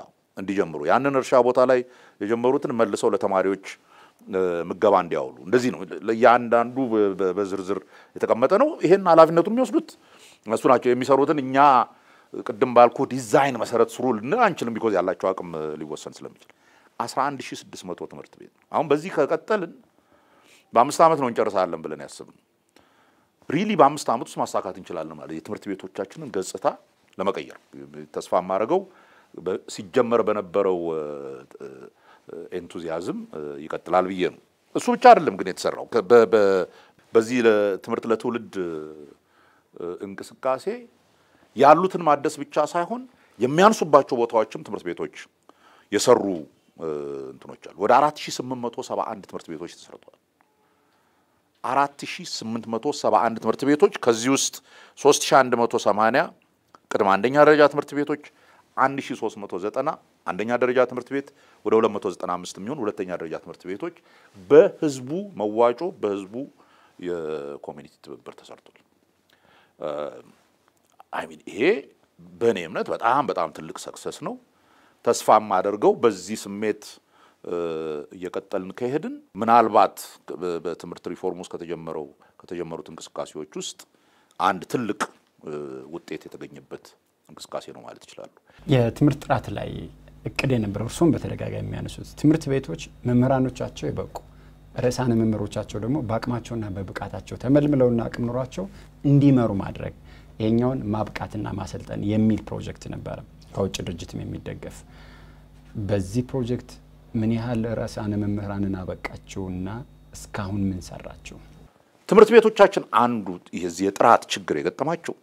እንዲጀምሩ ያንን እርሻ ቦታ ላይ የጀመሩትን መልሰው ለተማሪዎች ምገባ እንዲያውሉ እንደዚህ ነው። ለእያንዳንዱ በዝርዝር የተቀመጠ ነው። ይሄን ኃላፊነቱን የሚወስዱት እነሱ ናቸው የሚሰሩትን። እኛ ቅድም ባልኩ ዲዛይን መሰረት ስሩ ልንል አንችልም፣ ቢኮዝ ያላቸው አቅም ሊወሰን ስለሚችል 11600 ትምህርት ቤት አሁን በዚህ ከቀጠልን በአምስት ዓመት ነው እንጨርሳለን ብለን ያስብነው። ሪሊ በአምስት ዓመት ውስጥ ማሳካት እንችላለን ማለት የትምህርት ቤቶቻችንን ገጽታ ለመቀየር ተስፋ የማደርገው ሲጀመር በነበረው ኤንቱዚያዝም ይቀጥላል ብዬ ነው። እሱ ብቻ አይደለም ግን የተሰራው በዚህ ትምህርት ለትውልድ እንቅስቃሴ ያሉትን ማደስ ብቻ ሳይሆን የሚያንሱባቸው ቦታዎችም ትምህርት ቤቶች የሰሩ እንትኖች አሉ። ወደ 4871 ትምህርት ቤቶች ተሰርተዋል። 4871 ትምህርት ቤቶች ከዚህ ውስጥ 3180 ቅድመ አንደኛ ደረጃ ትምህርት ቤቶች 1390 አንደኛ ደረጃ ትምህርት ቤት ወደ 295 የሚሆን ሁለተኛ ደረጃ ትምህርት ቤቶች በህዝቡ መዋጮ በህዝቡ የኮሚኒቲ ትብብር ተሰርቷል። አይሚን ይሄ በእኔ እምነት በጣም በጣም ትልቅ ሰክሰስ ነው። ተስፋ የማደርገው በዚህ ስሜት እየቀጠልን ከሄድን ምናልባት በትምህርት ሪፎርም ውስጥ ከተጀመረው ከተጀመሩት እንቅስቃሴዎች ውስጥ አንድ ትልቅ ውጤት የተገኘበት እንቅስቃሴ ነው ማለት ይችላሉ። የትምህርት ጥራት ላይ እቅድ የነበረው እርስዎም በተደጋጋሚ የሚያነሱት ትምህርት ቤቶች መምህራኖቻቸው የበቁ ርዕሳነ መምህሮቻቸው ደግሞ በአቅማቸውና በብቃታቸው ተመልምለውና አቅም ኑሯቸው እንዲመሩ ማድረግ ይሄኛውን ማብቃትና ማሰልጠን የሚል ፕሮጀክት ነበረ ከውጭ ድርጅትም የሚደገፍ በዚህ ፕሮጀክት ምን ያህል ርዕሳነ መምህራንን አበቃችሁና እስካሁን ምን ሰራችሁ? ትምህርት ቤቶቻችን አንዱ የዚህ የጥራት ችግር የገጠማቸው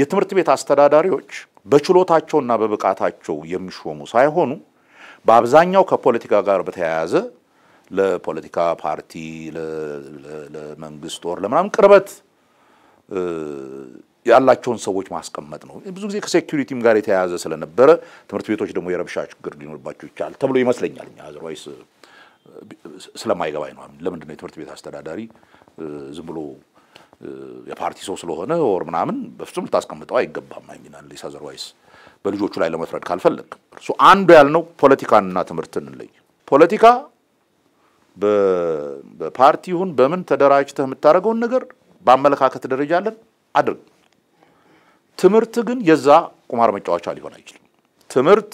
የትምህርት ቤት አስተዳዳሪዎች በችሎታቸውና በብቃታቸው የሚሾሙ ሳይሆኑ በአብዛኛው ከፖለቲካ ጋር በተያያዘ ለፖለቲካ ፓርቲ ለመንግስት ጦር፣ ለምናምን ቅርበት ያላቸውን ሰዎች ማስቀመጥ ነው። ብዙ ጊዜ ከሴኪሪቲም ጋር የተያያዘ ስለነበረ ትምህርት ቤቶች ደግሞ የረብሻ ችግር ሊኖርባቸው ይቻል ተብሎ ይመስለኛል። እኛ አዘርዋይስ ስለማይገባኝ ነው። ለምንድን ነው የትምህርት ቤት አስተዳዳሪ ዝም ብሎ የፓርቲ ሰው ስለሆነ ወር ምናምን በፍጹም ልታስቀምጠው አይገባም። አይሚን አትሊስት አዘርዋይስ በልጆቹ ላይ ለመፍረድ ካልፈለግ እርሱ አንዱ ያልነው ፖለቲካንና ትምህርትን እንለይ። ፖለቲካ በፓርቲ ይሁን በምን ተደራጅተህ የምታደርገውን ነገር በአመለካከት ደረጃ አለን አድርግ። ትምህርት ግን የዛ ቁማር መጫወቻ ሊሆን አይችልም። ትምህርት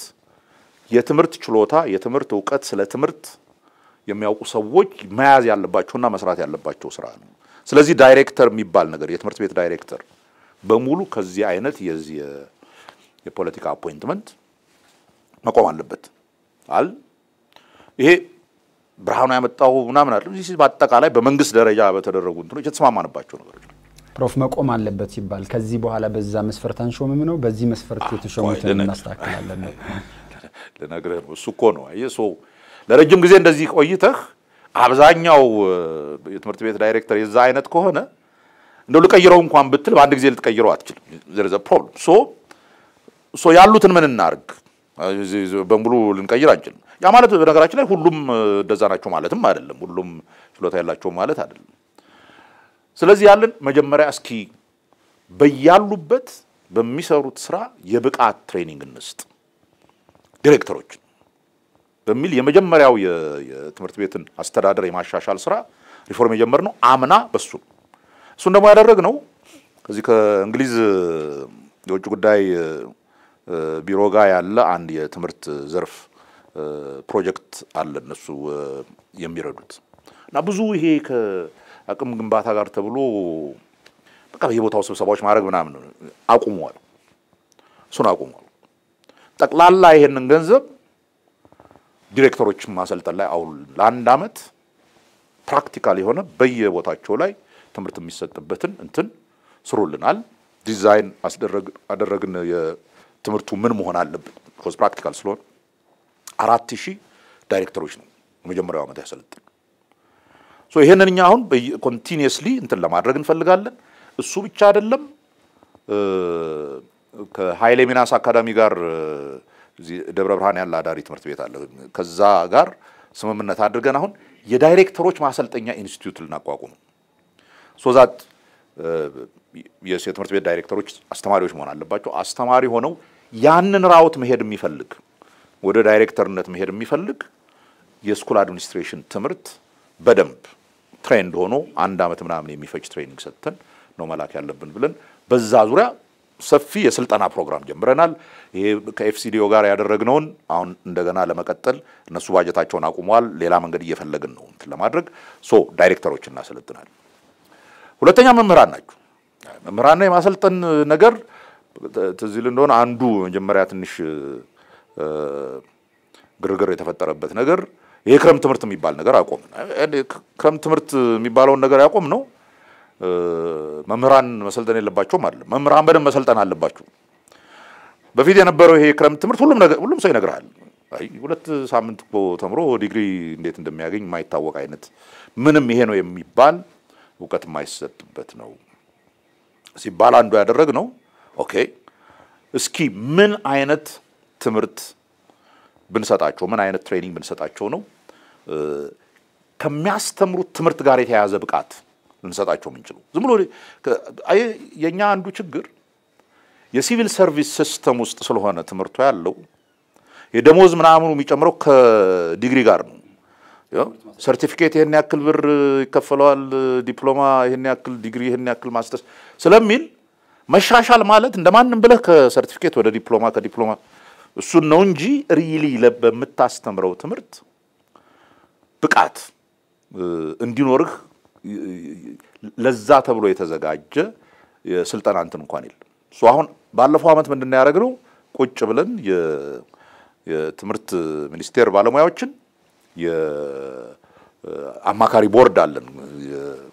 የትምህርት ችሎታ፣ የትምህርት እውቀት፣ ስለ ትምህርት የሚያውቁ ሰዎች መያዝ ያለባቸውና መስራት ያለባቸው ስራ ነው። ስለዚህ ዳይሬክተር የሚባል ነገር የትምህርት ቤት ዳይሬክተር በሙሉ ከዚህ አይነት የዚህ የፖለቲካ አፖይንትመንት መቆም አለበት አል ይሄ ብርሃኑ ያመጣው ምናምን አለ በአጠቃላይ በመንግስት ደረጃ በተደረጉ እንትኖች የተስማማንባቸው ነገሮች ነው። ፕሮፍ መቆም አለበት ሲባል ከዚህ በኋላ በዛ መስፈርት አንሾምም ነው፣ በዚህ መስፈርት የተሾሙትን እናስተካክላለን ነው። *laughs* ልነግርህ እሱ እኮ ነው። ሰው ለረጅም ጊዜ እንደዚህ ቆይተህ አብዛኛው የትምህርት ቤት ዳይሬክተር የዛ አይነት ከሆነ እንደው ልቀይረው እንኳን ብትል በአንድ ጊዜ ልትቀይረው አትችልም። ፕሮብለም ሶ ያሉትን ምን እናርግ በሙሉ ልንቀይር አንችልም። ያ ማለት በነገራችን ላይ ሁሉም እንደዛ ናቸው ማለትም አይደለም። ሁሉም ችሎታ ያላቸው ማለት አይደለም። ስለዚህ ያለን መጀመሪያ እስኪ በያሉበት በሚሰሩት ስራ የብቃት ትሬኒንግ እንስጥ ዲሬክተሮችን በሚል የመጀመሪያው የትምህርት ቤትን አስተዳደር የማሻሻል ስራ ሪፎርም የጀመርነው አምና በሱ እሱን ደግሞ ያደረግነው ከዚህ ከእንግሊዝ የውጭ ጉዳይ ቢሮ ጋር ያለ አንድ የትምህርት ዘርፍ ፕሮጀክት አለ እነሱ የሚረዱት እና ብዙ ይሄ ከአቅም ግንባታ ጋር ተብሎ በቃ በየቦታው ስብሰባዎች ማድረግ ምናምን አቁመዋል። እሱን አቁመዋል። ጠቅላላ ይሄንን ገንዘብ ዲሬክተሮች ማሰልጠን ላይ አሁን ለአንድ አመት ፕራክቲካል የሆነ በየቦታቸው ላይ ትምህርት የሚሰጥበትን እንትን ስሩልናል። ዲዛይን አደረግን ትምህርቱ ምን መሆን አለበት? ኮዝ ፕራክቲካል ስለሆነ አራት ሺህ ዳይሬክተሮች ነው የመጀመሪያው ዓመት ያሰለጥን። ሶ ይሄንን እኛ አሁን ኮንቲኒየስሊ እንትን ለማድረግ እንፈልጋለን። እሱ ብቻ አይደለም። ከሀይሌ ሚናስ አካዳሚ ጋር ደብረ ብርሃን ያለ አዳሪ ትምህርት ቤት አለ። ከዛ ጋር ስምምነት አድርገን አሁን የዳይሬክተሮች ማሰልጠኛ ኢንስቲትዩት ልናቋቁም ሶ ዛት የትምህርት ቤት ዳይሬክተሮች አስተማሪዎች መሆን አለባቸው። አስተማሪ ሆነው ያንን ራውት መሄድ የሚፈልግ ወደ ዳይሬክተርነት መሄድ የሚፈልግ የስኩል አድሚኒስትሬሽን ትምህርት በደንብ ትሬንድ ሆኖ አንድ ዓመት ምናምን የሚፈጅ ትሬኒንግ ሰጥተን ነው መላክ ያለብን ብለን በዛ ዙሪያ ሰፊ የስልጠና ፕሮግራም ጀምረናል። ይሄ ከኤፍሲዲኦ ጋር ያደረግነውን አሁን እንደገና ለመቀጠል እነሱ ባጀታቸውን አቁመዋል። ሌላ መንገድ እየፈለግን ነው ለማድረግ ሶ ዳይሬክተሮች እናሰለጥናል። ሁለተኛ መምህራን ናቸው። መምህራንና የማሰልጠን ነገር ትዝ ይል እንደሆነ አንዱ መጀመሪያ ትንሽ ግርግር የተፈጠረበት ነገር ይሄ ክረምት ትምህርት የሚባል ነገር አቆም ክረምት ትምህርት የሚባለውን ነገር ያቆም ነው መምህራን መሰልጠን የለባቸውም አይደለም። መምህራን በደንብ መሰልጠን አለባቸው። በፊት የነበረው ይሄ ክረምት ትምህርት ሁሉም ሰው ይነግርሃል። ሁለት ሳምንት እኮ ተምሮ ዲግሪ እንዴት እንደሚያገኝ የማይታወቅ አይነት ምንም ይሄ ነው የሚባል እውቀት የማይሰጥበት ነው ሲባል አንዱ ያደረግ ነው። ኦኬ እስኪ ምን አይነት ትምህርት ብንሰጣቸው፣ ምን አይነት ትሬኒንግ ብንሰጣቸው ነው ከሚያስተምሩት ትምህርት ጋር የተያያዘ ብቃት ልንሰጣቸው የምንችለው? ዝም ብሎ የእኛ አንዱ ችግር የሲቪል ሰርቪስ ሲስተም ውስጥ ስለሆነ ትምህርቱ ያለው የደሞዝ ምናምኑ የሚጨምረው ከዲግሪ ጋር ነው። ሰርቲፊኬት ይህን ያክል ብር ይከፈለዋል፣ ዲፕሎማ ይህን ያክል፣ ዲግሪ ይህን ያክል፣ ማስተርስ ስለሚል መሻሻል ማለት እንደማንም ብለህ ከሰርቲፊኬት ወደ ዲፕሎማ ከዲፕሎማ እሱን ነው እንጂ ሪሊ በምታስተምረው ትምህርት ብቃት እንዲኖርህ ለዛ ተብሎ የተዘጋጀ የስልጠና እንትን እንኳን የለም። እሱ አሁን ባለፈው ዓመት ምንድን ያደረግነው ቁጭ ብለን የትምህርት ሚኒስቴር ባለሙያዎችን አማካሪ ቦርድ አለን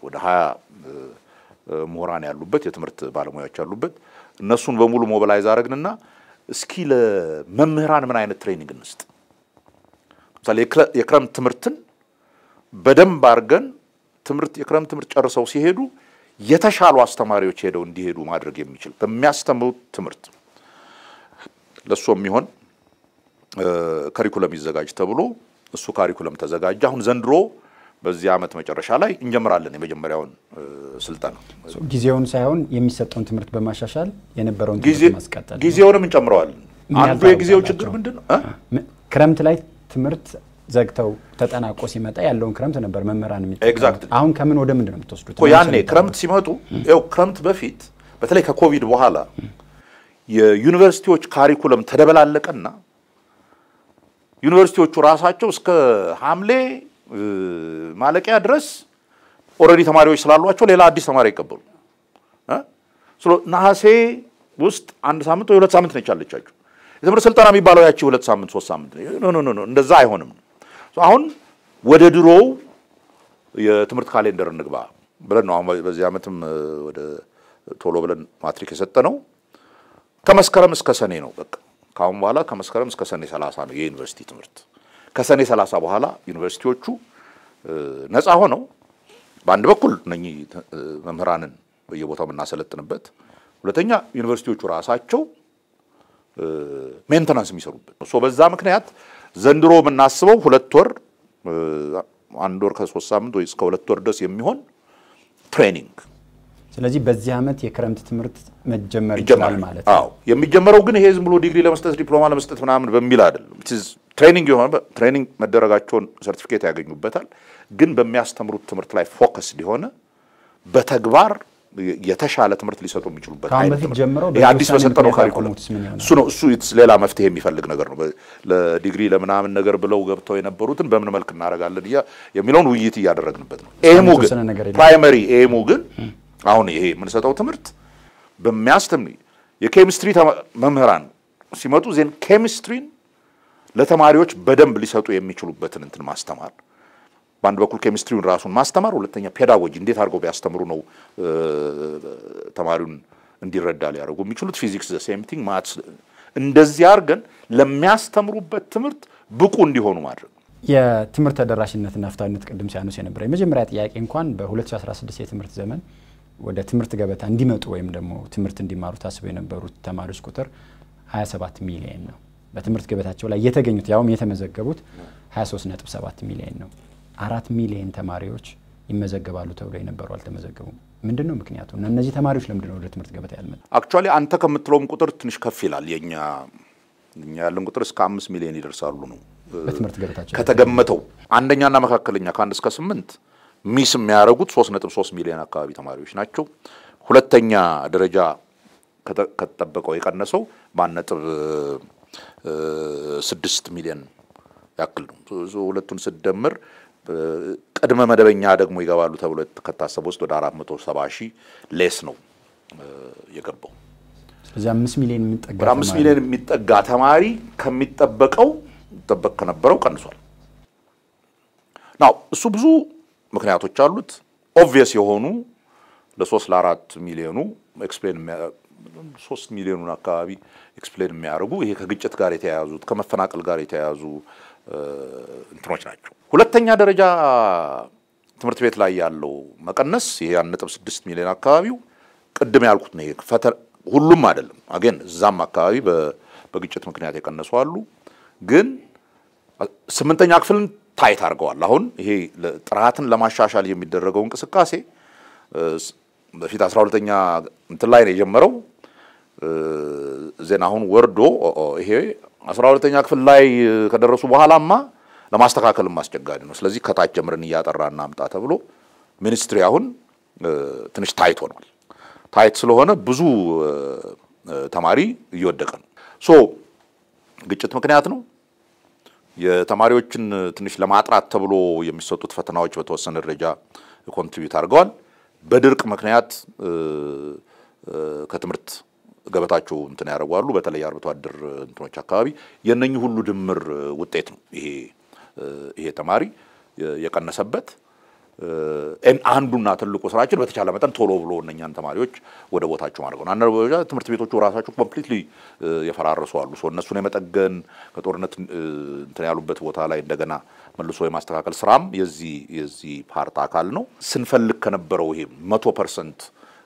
ወደ ሀያ ምሁራን ያሉበት የትምህርት ባለሙያዎች ያሉበት እነሱን በሙሉ ሞቢላይዝ አረግንና እስኪ ለመምህራን ምን አይነት ትሬኒንግ እንስጥ? ለምሳሌ የክረምት ትምህርትን በደንብ አድርገን ትምህርት የክረምት ትምህርት ጨርሰው ሲሄዱ የተሻሉ አስተማሪዎች ሄደው እንዲሄዱ ማድረግ የሚችል በሚያስተምሩት ትምህርት ለእሱ የሚሆን ከሪኩለም ይዘጋጅ ተብሎ እሱ ካሪኩለም ተዘጋጀ። አሁን ዘንድሮ በዚህ ዓመት መጨረሻ ላይ እንጀምራለን የመጀመሪያውን ስልጠና። ጊዜውን ሳይሆን የሚሰጠውን ትምህርት በማሻሻል የነበረውን ትምህርት ማስቀጠል፣ ጊዜውንም እንጨምረዋለን። አንዱ የጊዜው ችግር ምንድን ነው? ክረምት ላይ ትምህርት ዘግተው ተጠናቆ ሲመጣ ያለውን ክረምት ነበር መምህራን ኤግዛክት። አሁን ከምን ወደ ምንድን ነው የምትወስዱት? ያኔ ክረምት ሲመጡ ው ክረምት በፊት በተለይ ከኮቪድ በኋላ የዩኒቨርሲቲዎች ካሪኩለም ተደበላለቀና ዩኒቨርሲቲዎቹ ራሳቸው እስከ ሐምሌ ማለቂያ ድረስ ኦልሬዲ ተማሪዎች ስላሏቸው ሌላ አዲስ ተማሪ አይቀበሉ። ነሐሴ ውስጥ አንድ ሳምንት ወይ ሁለት ሳምንት ነች ያለቻቸው። የትምህርት ስልጠና የሚባለው ያቺ ሁለት ሳምንት ሶስት ሳምንት እንደዛ አይሆንም። አሁን ወደ ድሮው የትምህርት ካሌንደር እንግባ ብለን ነው አሁን በዚህ ዓመትም ወደ ቶሎ ብለን ማትሪክ የሰጠ ነው። ከመስከረም እስከ ሰኔ ነው በቃ ከአሁን በኋላ ከመስከረም እስከ ሰኔ 30 ነው የዩኒቨርሲቲ ትምህርት። ከሰኔ 30 በኋላ ዩኒቨርሲቲዎቹ ነፃ ሆነው በአንድ በኩል እነኚህ መምህራንን በየቦታው የምናሰለጥንበት፣ ሁለተኛ ዩኒቨርሲቲዎቹ ራሳቸው ሜንተናንስ የሚሰሩበት ሶ በዛ ምክንያት ዘንድሮ የምናስበው ሁለት ወር አንድ ወር ከሶስት ሳምንት ወይ እስከ ሁለት ወር ድረስ የሚሆን ትሬኒንግ ስለዚህ በዚህ ዓመት የክረምት ትምህርት መጀመር ይችላል ማለት ነው። የሚጀመረው ግን ይሄ ዝም ብሎ ዲግሪ ለመስጠት ዲፕሎማ ለመስጠት ምናምን በሚል አይደለም። ትሬኒንግ የሆነ ትሬኒንግ መደረጋቸውን ሰርቲፊኬት ያገኙበታል። ግን በሚያስተምሩት ትምህርት ላይ ፎከስ ሊሆነ በተግባር የተሻለ ትምህርት ሊሰጡ የሚችሉበት አዲስ በሰጠነው ካሪኩለም እሱ ነው። እሱ ሌላ መፍትሄ የሚፈልግ ነገር ነው። ለዲግሪ ለምናምን ነገር ብለው ገብተው የነበሩትን በምን መልክ እናደርጋለን የሚለውን ውይይት እያደረግንበት ነው። ኤሙ ግን ፕራይመሪ ኤሙ ግን አሁን ይሄ የምንሰጠው ትምህርት በሚያስተም የኬሚስትሪ መምህራን ሲመጡ ዜን ኬሚስትሪን ለተማሪዎች በደንብ ሊሰጡ የሚችሉበትን እንትን ማስተማር በአንድ በኩል ኬሚስትሪውን ራሱን ማስተማር፣ ሁለተኛ ፔዳጎጂ እንዴት አድርገው ቢያስተምሩ ነው ተማሪውን እንዲረዳ ሊያደርጉ የሚችሉት። ፊዚክስ ዘ ሴም ቲንግ፣ ማትስ እንደዚህ አድርገን ለሚያስተምሩበት ትምህርት ብቁ እንዲሆኑ ማድረግ የትምህርት ተደራሽነትና ፍትሐዊነት ቅድም ሲያነሱ የነበረ የመጀመሪያ ጥያቄ እንኳን በ2016 የትምህርት ዘመን ወደ ትምህርት ገበታ እንዲመጡ ወይም ደግሞ ትምህርት እንዲማሩ ታስበው የነበሩት ተማሪዎች ቁጥር 27 ሚሊየን ነው። በትምህርት ገበታቸው ላይ የተገኙት ያውም የተመዘገቡት 23.7 ሚሊየን ነው። አራት ሚሊየን ተማሪዎች ይመዘገባሉ ተብሎ የነበሩ አልተመዘገቡም። ምንድን ነው ምክንያቱ? እና እነዚህ ተማሪዎች ለምንድን ነው ወደ ትምህርት ገበታ ያልመጡ? አክቹዋሊ አንተ ከምትለውም ቁጥር ትንሽ ከፍ ይላል። የኛ እኛ ያለን ቁጥር እስከ አምስት ሚሊዮን ይደርሳሉ ነው በትምህርት ገበታቸው ከተገመተው አንደኛና መካከለኛ ከአንድ እስከ ስምንት ሚስ የሚያደርጉት 3.3 ሚሊዮን አካባቢ ተማሪዎች ናቸው። ሁለተኛ ደረጃ ከተጠበቀው የቀነሰው በአንድ ነጥብ ስድስት ሚሊዮን ያክል ነው። ሁለቱን ስደምር ቅድመ መደበኛ ደግሞ ይገባሉ ተብሎ ከታሰበ ውስጥ ወደ 470 ሺህ ሌስ ነው የገባው። ስለዚህ አምስት ሚሊዮን የሚጠጋ አምስት ሚሊዮን የሚጠጋ ተማሪ ከሚጠበቀው ጠበቅ ከነበረው ቀንሷል። ናው እሱ ብዙ ምክንያቶች አሉት። ኦብቪየስ የሆኑ ለሶስት ለአራት ሚሊዮኑ ኤክስፕሌን ሶስት ሚሊዮኑን አካባቢ ኤክስፕሌን የሚያደርጉ ይሄ ከግጭት ጋር የተያያዙት ከመፈናቀል ጋር የተያያዙ እንትኖች ናቸው። ሁለተኛ ደረጃ ትምህርት ቤት ላይ ያለው መቀነስ ይሄ አንድ ነጥብ ስድስት ሚሊዮን አካባቢው ቅድም ያልኩት ነው። ይሄ ሁሉም አይደለም። አገን እዛም አካባቢ በግጭት ምክንያት የቀነሱ አሉ። ግን ስምንተኛ ክፍልን ታይት አድርገዋል። አሁን ይሄ ጥራትን ለማሻሻል የሚደረገው እንቅስቃሴ በፊት አስራ ሁለተኛ እንትን ላይ ነው የጀመረው ዜና አሁን ወርዶ ይሄ አስራ ሁለተኛ ክፍል ላይ ከደረሱ በኋላማ ለማስተካከልም አስቸጋሪ ነው። ስለዚህ ከታች ጀምረን እያጠራ እናምጣ ተብሎ ሚኒስትሪ አሁን ትንሽ ታይት ሆኗል። ታይት ስለሆነ ብዙ ተማሪ እየወደቀ ነው። ሶ ግጭት ምክንያት ነው። የተማሪዎችን ትንሽ ለማጥራት ተብሎ የሚሰጡት ፈተናዎች በተወሰነ ደረጃ ኮንትሪቢዩት አድርገዋል። በድርቅ ምክንያት ከትምህርት ገበታቸው እንትን ያደርጓሉ። በተለይ አርብቶ አደር እንትኖች አካባቢ የነኚህ ሁሉ ድምር ውጤት ነው ይሄ ይሄ ተማሪ የቀነሰበት አንዱና ትልቁ ስራችን በተቻለ መጠን ቶሎ ብሎ እነኛን ተማሪዎች ወደ ቦታቸው ማድረግ ነው። አንደኛ ትምህርት ቤቶቹ ራሳቸው ኮምፕሊትሊ የፈራረሱ አሉ። እነሱን የመጠገን ከጦርነት እንትን ያሉበት ቦታ ላይ እንደገና መልሶ የማስተካከል ስራም የዚህ የዚህ ፓርት አካል ነው። ስንፈልግ ከነበረው ይሄ መቶ ፐርሰንት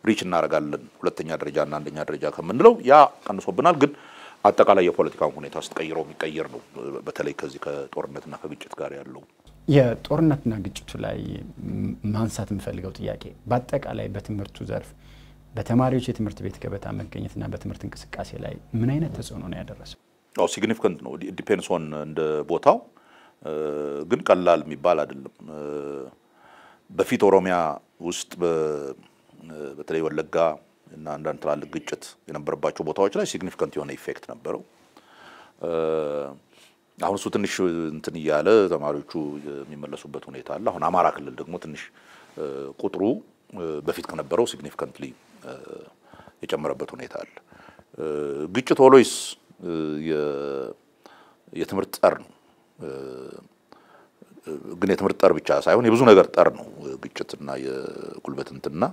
ሪች እናደርጋለን ሁለተኛ ደረጃና አንደኛ ደረጃ ከምንለው ያ ቀንሶብናል ግን አጠቃላይ የፖለቲካ ሁኔታ ስትቀይረው የሚቀይር ነው። በተለይ ከዚህ ከጦርነትና ከግጭት ጋር ያለው የጦርነትና ግጭቱ ላይ ማንሳት የምፈልገው ጥያቄ በአጠቃላይ በትምህርቱ ዘርፍ በተማሪዎች የትምህርት ቤት ገበታ መገኘትና በትምህርት እንቅስቃሴ ላይ ምን አይነት ተጽዕኖ ነው ያደረሰው? ሲግኒፊካንት ነው። ዲፔንስ ኦን እንደ ቦታው ግን ቀላል የሚባል አይደለም። በፊት ኦሮሚያ ውስጥ በተለይ ወለጋ እና አንዳንድ ትላልቅ ግጭት የነበረባቸው ቦታዎች ላይ ሲግኒፊካንት የሆነ ኢፌክት ነበረው። አሁን እሱ ትንሽ እንትን እያለ ተማሪዎቹ የሚመለሱበት ሁኔታ አለ። አሁን አማራ ክልል ደግሞ ትንሽ ቁጥሩ በፊት ከነበረው ሲግኒፊካንትሊ የጨመረበት ሁኔታ አለ። ግጭት ኦልዌይስ የትምህርት ጠር ነው። ግን የትምህርት ጠር ብቻ ሳይሆን የብዙ ነገር ጠር ነው ግጭትና የጉልበት እንትና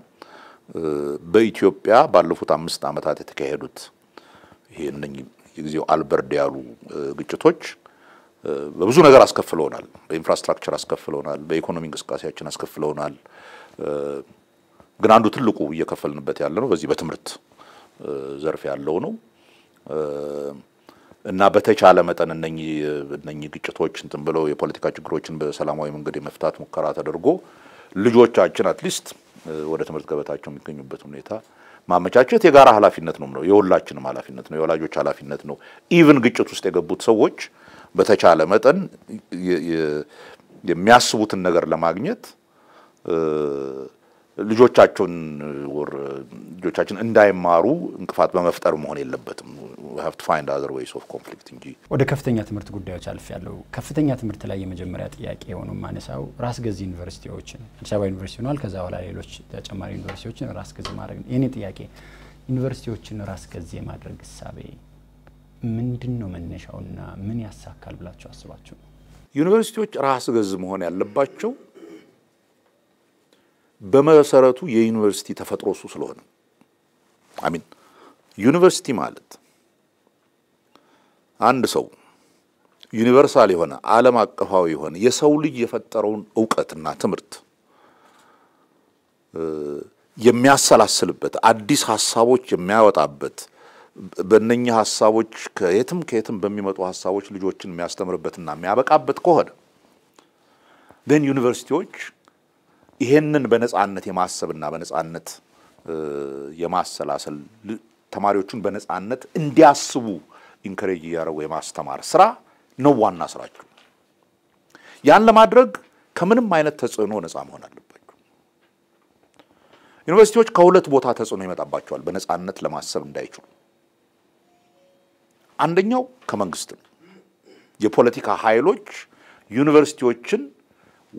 በኢትዮጵያ ባለፉት አምስት ዓመታት የተካሄዱት ይሄ እነኚህ የጊዜው አልበርድ ያሉ ግጭቶች በብዙ ነገር አስከፍለውናል። በኢንፍራስትራክቸር አስከፍለውናል፣ በኢኮኖሚ እንቅስቃሴያችን አስከፍለውናል። ግን አንዱ ትልቁ እየከፈልንበት ያለ ነው በዚህ በትምህርት ዘርፍ ያለው ነው እና በተቻለ መጠን እነኚህ ግጭቶች እንትን ብለው የፖለቲካ ችግሮችን በሰላማዊ መንገድ የመፍታት ሙከራ ተደርጎ ልጆቻችን አትሊስት ወደ ትምህርት ገበታቸው የሚገኙበት ሁኔታ ማመቻቸት የጋራ ኃላፊነት ነው ነው የሁላችንም ኃላፊነት ነው፣ የወላጆች ኃላፊነት ነው። ኢቭን ግጭት ውስጥ የገቡት ሰዎች በተቻለ መጠን የሚያስቡትን ነገር ለማግኘት ልጆቻቸውን ወር ልጆቻችን እንዳይማሩ እንቅፋት በመፍጠር መሆን የለበትም። ሀቭ ቱ ፋይንድ አዘር ዌይስ ኦፍ ኮንፍሊክት እንጂ ወደ ከፍተኛ ትምህርት ጉዳዮች አልፍ ያለው ከፍተኛ ትምህርት ላይ የመጀመሪያ ጥያቄ የሆኑ ማነሳው ራስ ገዝ ዩኒቨርሲቲዎችን አዲስ አበባ ዩኒቨርሲቲ ሆኗል። ከዛ በኋላ ሌሎች ተጨማሪ ዩኒቨርሲቲዎችን ራስ ገዝ ማድረግ ነው። ይህኔ ጥያቄ ዩኒቨርሲቲዎችን ራስ ገዝ የማድረግ እሳቤ ምንድን ነው መነሻውና ምን ያሳካል ብላችሁ አስባችሁ? ዩኒቨርሲቲዎች ራስ ገዝ መሆን ያለባቸው በመሰረቱ የዩኒቨርሲቲ ተፈጥሮ እሱ ስለሆነ አሚን ዩኒቨርሲቲ ማለት አንድ ሰው ዩኒቨርሳል የሆነ ዓለም አቀፋዊ የሆነ የሰው ልጅ የፈጠረውን እውቀትና ትምህርት የሚያሰላስልበት አዲስ ሀሳቦች የሚያወጣበት በእነኚህ ሀሳቦች ከየትም ከየትም በሚመጡ ሀሳቦች ልጆችን የሚያስተምርበትና የሚያበቃበት ከሆነ ደን ዩኒቨርሲቲዎች ይሄንን በነጻነት የማሰብና በነጻነት የማሰላሰል ተማሪዎቹን በነጻነት እንዲያስቡ ኢንከሬጅ እያደረጉ የማስተማር ስራ ነው ዋና ስራቸው። ያን ለማድረግ ከምንም አይነት ተጽዕኖ ነፃ መሆን አለባቸው። ዩኒቨርሲቲዎች ከሁለት ቦታ ተጽዕኖ ይመጣባቸዋል በነፃነት ለማሰብ እንዳይችሉ አንደኛው ከመንግስት ነው። የፖለቲካ ኃይሎች ዩኒቨርሲቲዎችን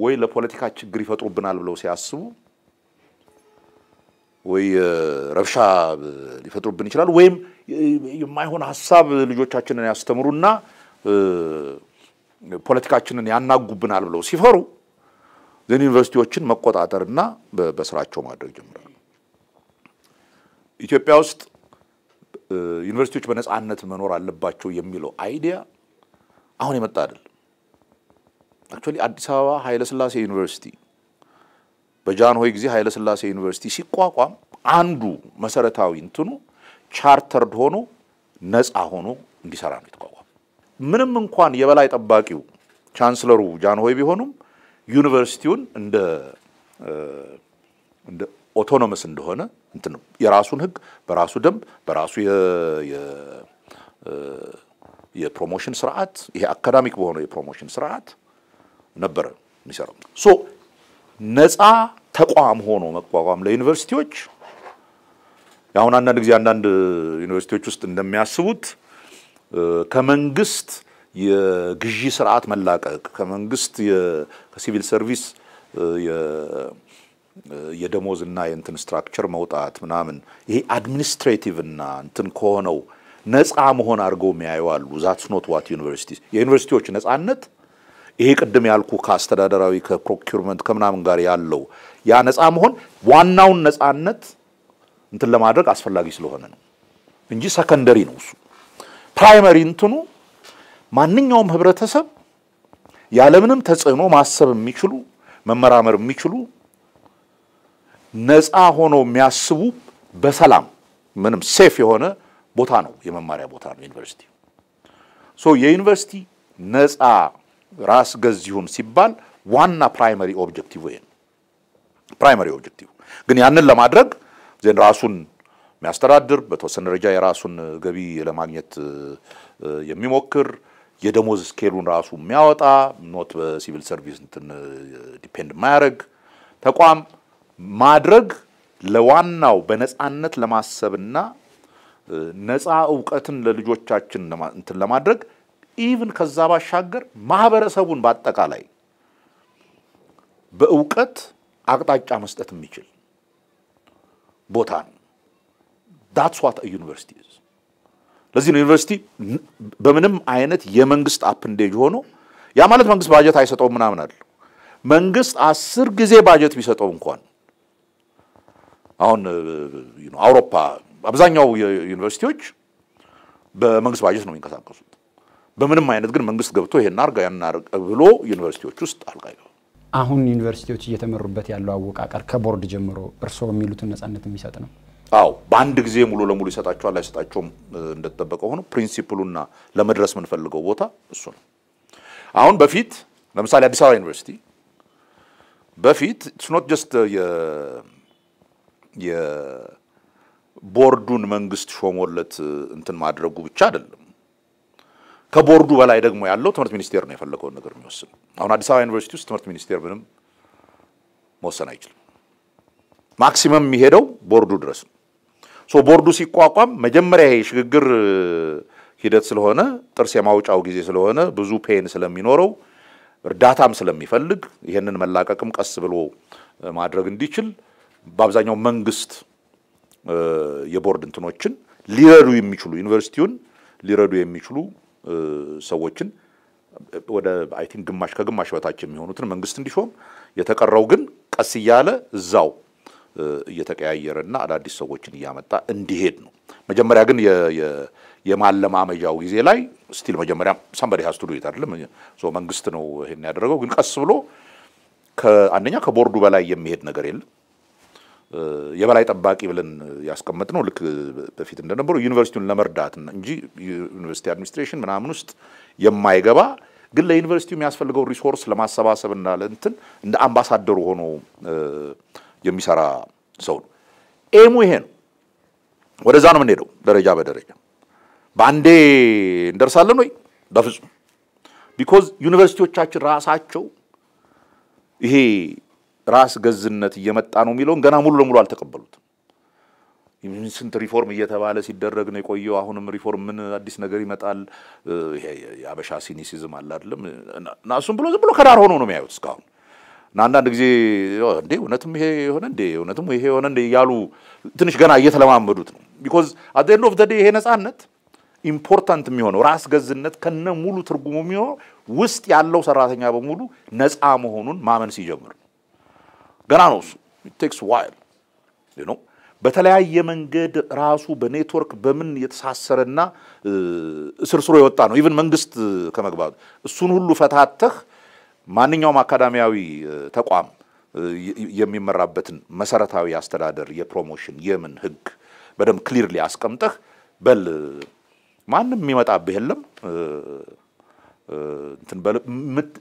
ወይ ለፖለቲካ ችግር ይፈጥሩብናል ብለው ሲያስቡ ወይ ረብሻ ሊፈጥሩብን ይችላል፣ ወይም የማይሆን ሀሳብ ልጆቻችንን ያስተምሩና ፖለቲካችንን ያናጉብናል ብለው ሲፈሩ ዘን ዩኒቨርሲቲዎችን መቆጣጠርና በስራቸው ማድረግ ጀምራል። ኢትዮጵያ ውስጥ ዩኒቨርሲቲዎች በነፃነት መኖር አለባቸው የሚለው አይዲያ አሁን የመጣ አይደል። አክቹዋሊ አዲስ አበባ ኃይለስላሴ ዩኒቨርሲቲ በጃንሆይ ጊዜ ኃይለስላሴ ዩኒቨርሲቲ ሲቋቋም አንዱ መሰረታዊ እንትኑ ቻርተርድ ሆኖ ነፃ ሆኖ እንዲሰራ ነው የተቋቋመ። ምንም እንኳን የበላይ ጠባቂው ቻንስለሩ ጃንሆይ ቢሆኑም ዩኒቨርሲቲውን እንደ ኦቶኖመስ እንደሆነ እንትን ነው የራሱን ህግ በራሱ ደንብ በራሱ የፕሮሞሽን ስርዓት ይሄ አካዳሚክ በሆነው የፕሮሞሽን ስርዓት ነበረ የሚሰራው። ሶ ነፃ ተቋም ሆኖ መቋቋም ለዩኒቨርሲቲዎች አሁን አንዳንድ ጊዜ አንዳንድ ዩኒቨርሲቲዎች ውስጥ እንደሚያስቡት ከመንግስት የግዢ ስርዓት መላቀቅ ከመንግስት ከሲቪል ሰርቪስ የደሞዝ እና የእንትን ስትራክቸር መውጣት ምናምን ይሄ አድሚኒስትሬቲቭ እና እንትን ከሆነው ነፃ መሆን አድርገው የሚያዩ አሉ። ዛትስ ኖት ዋት ዩኒቨርሲቲ የዩኒቨርሲቲዎች ነፃነት ይሄ ቅድም ያልኩ ከአስተዳደራዊ ከፕሮኪርመንት ከምናምን ጋር ያለው ያ ነፃ መሆን ዋናውን ነፃነት እንትን ለማድረግ አስፈላጊ ስለሆነ ነው እንጂ ሰከንደሪ ነው እሱ። ፕራይመሪ እንትኑ ማንኛውም ህብረተሰብ ያለምንም ተጽዕኖ ማሰብ የሚችሉ መመራመር የሚችሉ ነፃ ሆኖ የሚያስቡ በሰላም ምንም ሴፍ የሆነ ቦታ ነው፣ የመማሪያ ቦታ ነው ዩኒቨርሲቲ። ሶ የዩኒቨርሲቲ ነፃ ራስ ገዝ ይሁን ሲባል ዋና ፕራይመሪ ኦብጀክቲቭ ይሄ ፕራይመሪ ኦብጀክቲቭ ግን ያንን ለማድረግ ዜን ራሱን የሚያስተዳድር በተወሰነ ደረጃ የራሱን ገቢ ለማግኘት የሚሞክር የደሞዝ ስኬሉን ራሱ የሚያወጣ ኖት በሲቪል ሰርቪስ እንትን ዲፔንድ የማያደርግ ተቋም ማድረግ ለዋናው በነፃነት ለማሰብና ነፃ እውቀትን ለልጆቻችን እንትን ለማድረግ ኢቭን ከዛ ባሻገር ማህበረሰቡን በአጠቃላይ በእውቀት አቅጣጫ መስጠት የሚችል ቦታ ነው። ዳትስ ዋት ዩኒቨርሲቲ ለዚህ ነው ዩኒቨርሲቲ በምንም አይነት የመንግስት አፕንዴጅ ሆኖ ያ ማለት መንግስት ባጀት አይሰጠውም ምናምን አለ። መንግስት አስር ጊዜ ባጀት ቢሰጠው እንኳን አሁን uh, አውሮፓ አብዛኛው ዩኒቨርሲቲዎች በመንግስት ባጀት ነው የሚንቀሳቀሱት። በምንም አይነት ግን መንግስት ገብቶ ይሄን አርጋ ያን ብሎ ዩኒቨርሲቲዎች ውስጥ አልቃ አሁን ዩኒቨርሲቲዎች እየተመሩበት ያለው አወቃቀር ከቦርድ ጀምሮ እርስዎ የሚሉትን ነጻነት የሚሰጥ ነው? አዎ፣ በአንድ ጊዜ ሙሉ ለሙሉ ይሰጣቸዋል አይሰጣቸውም፣ uh, እንደተጠበቀ ሆኖ ፕሪንሲፕሉና ለመድረስ የምንፈልገው ቦታ እሱ ነው። አሁን በፊት ለምሳሌ አዲስ አበባ ዩኒቨርሲቲ በፊት ኢትስ ኖት ጀስት የቦርዱን መንግስት ሾሞለት እንትን ማድረጉ ብቻ አይደለም። ከቦርዱ በላይ ደግሞ ያለው ትምህርት ሚኒስቴር ነው የፈለገውን ነገር የሚወስን። አሁን አዲስ አበባ ዩኒቨርሲቲ ውስጥ ትምህርት ሚኒስቴር ምንም መወሰን አይችልም። ማክሲመም የሚሄደው ቦርዱ ድረስ ነው። ሶ ቦርዱ ሲቋቋም መጀመሪያ የሽግግር ሂደት ስለሆነ ጥርስ የማውጫው ጊዜ ስለሆነ ብዙ ፔን ስለሚኖረው እርዳታም ስለሚፈልግ ይህንን መላቀቅም ቀስ ብሎ ማድረግ እንዲችል በአብዛኛው መንግስት የቦርድ እንትኖችን ሊረዱ የሚችሉ ዩኒቨርሲቲውን ሊረዱ የሚችሉ ሰዎችን ወደ አይ ቲንክ ግማሽ ከግማሽ በታች የሚሆኑትን መንግስት እንዲሾም የተቀረው ግን ቀስ እያለ እዛው እየተቀያየረና አዳዲስ ሰዎችን እያመጣ እንዲሄድ ነው። መጀመሪያ ግን የማለማመጃው ጊዜ ላይ ስቲል መጀመሪያ ሳምበሪ ሀስቱ ዱት አይደለም መንግስት ነው ይሄን ያደረገው። ግን ቀስ ብሎ አንደኛ ከቦርዱ በላይ የሚሄድ ነገር የለም። የበላይ ጠባቂ ብለን ያስቀመጥ ነው ልክ በፊት እንደነበሩ ዩኒቨርሲቲውን ለመርዳት እንጂ ዩኒቨርሲቲ አድሚኒስትሬሽን ምናምን ውስጥ የማይገባ ግን ለዩኒቨርሲቲው የሚያስፈልገው ሪሶርስ ለማሰባሰብ እና ለእንትን እንደ አምባሳደሩ ሆኖ የሚሰራ ሰው ነው። ኤሙ ይሄ ነው። ወደዛ ነው የምንሄደው ደረጃ በደረጃ በአንዴ እንደርሳለን ወይ? በፍጹም ቢኮዝ ዩኒቨርሲቲዎቻችን ራሳቸው ይሄ ራስ ገዝነት እየመጣ ነው የሚለውን ገና ሙሉ ለሙሉ አልተቀበሉትም። ስንት ሪፎርም እየተባለ ሲደረግ ነው የቆየው። አሁንም ሪፎርም ምን አዲስ ነገር ይመጣል? ይሄ የአበሻ ሲኒሲዝም አለ አይደለም። እና እሱም ብሎ ዝም ብሎ ከዳር ሆኖ ነው የሚያዩት እስካሁን እና አንዳንድ ጊዜ እንዴ እውነትም ይሄ የሆነ እንዴ እውነትም ይሄ የሆነ እንዴ እያሉ ትንሽ ገና እየተለማመዱት ነው። ቢኮዝ አት ኤንድ ኦፍ ዘ ይሄ ነጻነት ኢምፖርታንት የሚሆነው ራስ ገዝነት ከነ ሙሉ ትርጉሙ የሚሆነው ውስጥ ያለው ሰራተኛ በሙሉ ነፃ መሆኑን ማመን ሲጀምር ነው። ገና ነው እሱ። ቴክስ ዋይል ነው። በተለያየ መንገድ ራሱ በኔትወርክ በምን የተሳሰረና ስርስሮ የወጣ ነው። ኢቨን መንግስት ከመግባቱ እሱን ሁሉ ፈታተህ ማንኛውም አካዳሚያዊ ተቋም የሚመራበትን መሰረታዊ አስተዳደር የፕሮሞሽን የምን ህግ በደንብ ክሊርሊ አስቀምጠህ በል ማንም የሚመጣብህ የለም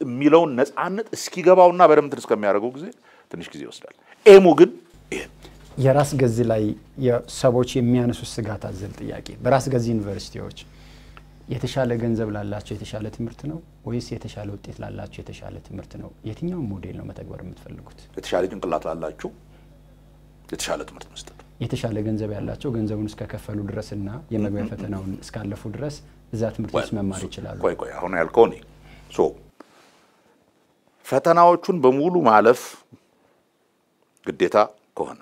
የሚለውን ነፃነት እስኪገባውና በደንብ እንትን እስከሚያደርገው ጊዜ ትንሽ ጊዜ ይወስዳል። ኤሙ ግን ይሄ የራስ ገዝ ላይ ሰዎች የሚያነሱት ስጋት አዘል ጥያቄ በራስ ገዚ ዩኒቨርሲቲዎች የተሻለ ገንዘብ ላላቸው የተሻለ ትምህርት ነው ወይስ የተሻለ ውጤት ላላቸው የተሻለ ትምህርት ነው? የትኛውን ሞዴል ነው መተግበር የምትፈልጉት? የተሻለ ጭንቅላት ላላቸው የተሻለ ትምህርት መስጠት፣ የተሻለ ገንዘብ ያላቸው ገንዘቡን እስከከፈሉ ድረስ እና የመግቢያ ፈተናውን እስካለፉ ድረስ እዛ ትምህርት ውስጥ መማር ይችላሉ። ቆይ ቆይ፣ አሁን ያልከው ፈተናዎቹን በሙሉ ማለፍ ግዴታ ከሆነ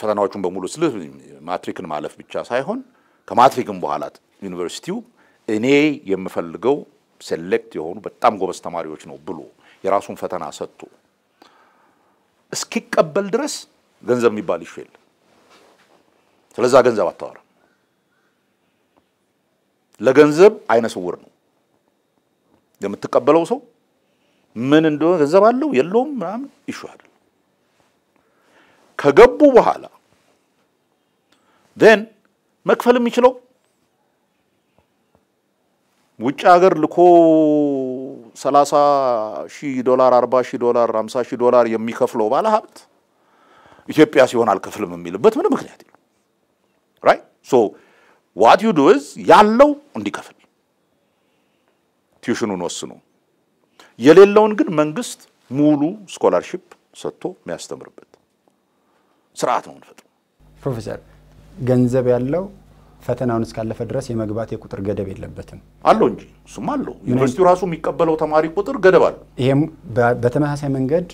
ፈተናዎቹን በሙሉ ስል ማትሪክን ማለፍ ብቻ ሳይሆን ከማትሪክም በኋላ ዩኒቨርሲቲው እኔ የምፈልገው ሴሌክት የሆኑ በጣም ጎበዝ ተማሪዎች ነው ብሎ የራሱን ፈተና ሰጥቶ እስኪቀበል ድረስ ገንዘብ የሚባል ይሹ የለም። ስለዛ ገንዘብ አታወራም። ለገንዘብ አይነ ስውር ነው የምትቀበለው ሰው ምን እንደሆነ ገንዘብ አለው የለውም ምናምን ኢሹ አይደለም። ከገቡ በኋላ ን መክፈል የሚችለው ውጭ ሀገር ልኮ 30 ሺህ ዶላር 40 ሺህ ዶላር 50 ሺህ ዶላር የሚከፍለው ባለ ሀብት ኢትዮጵያ ሲሆን አልከፍልም የሚልበት ምንም ምክንያት የለም። ራይት ሶ ዋት ዩ ዱ ያለው እንዲከፍል ቲዩሽኑን ወስኑ። የሌለውን ግን መንግስት ሙሉ ስኮላርሺፕ ሰጥቶ የሚያስተምርበት ስርዓት ነው ንፈጥ ፕሮፌሰር ገንዘብ ያለው ፈተናውን እስካለፈ ድረስ የመግባት የቁጥር ገደብ የለበትም አለው እንጂ እሱም አለው። ዩኒቨርሲቲ ራሱ የሚቀበለው ተማሪ ቁጥር ገደብ አለ ይሄም በተመሳሳይ መንገድ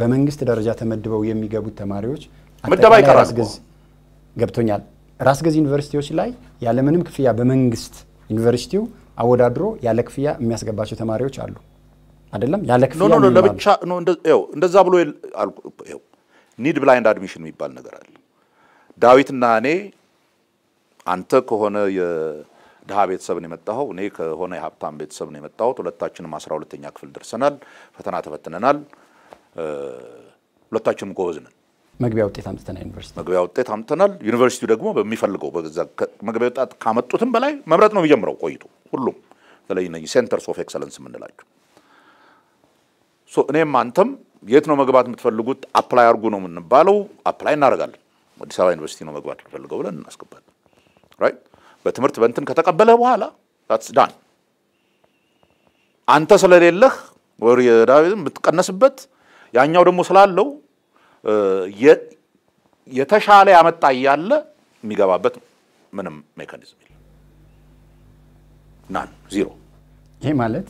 በመንግስት ደረጃ ተመድበው የሚገቡት ተማሪዎች ምደባ ይቀራል። ገብቶኛል። ራስ ገዝ ዩኒቨርሲቲዎች ላይ ያለምንም ክፍያ በመንግስት ዩኒቨርሲቲው አወዳድሮ ያለ ክፍያ የሚያስገባቸው ተማሪዎች አሉ። አይደለም ያለ ክፍያ ለብቻ እንደዛ ብሎ ኒድ ብላይንድ አድሚሽን የሚባል ነገር አለ። ዳዊትና እኔ አንተ ከሆነ የድሃ ቤተሰብ ነው የመጣኸው፣ እኔ ከሆነ የሀብታም ቤተሰብ ነው የመጣሁት። ሁለታችንም አስራ ሁለተኛ ክፍል ደርሰናል፣ ፈተና ተፈትነናል። ሁለታችንም ጎበዝ ነን። መግቢያ ውጤት አምጥተናል። ዩኒቨርሲቲ መግቢያ ውጤት አምጥተናል። ዩኒቨርሲቲው ደግሞ በሚፈልገው በዛ መግቢያ ውጤት ካመጡትም በላይ መምረጥ ነው የሚጀምረው ቆይቶ ሁሉም በተለይ ሴንተርስ ኦፍ ኤክሰለንስ የምንላቸው እኔም አንተም የት ነው መግባት የምትፈልጉት አፕላይ አድርጉ ነው የምንባለው። አፕላይ እናደርጋለን። አዲስ አበባ ዩኒቨርሲቲ ነው መግባት የምትፈልገው ብለን እናስገባለን። ራይት በትምህርት በእንትን ከተቀበለ በኋላ ታትስ ዳን። አንተ ስለሌለህ ወር የምትቀነስበት ያኛው ደግሞ ስላለው የተሻለ ያመጣ እያለ የሚገባበት ምንም ሜካኒዝም የለም። ናን ዚሮ። ይሄ ማለት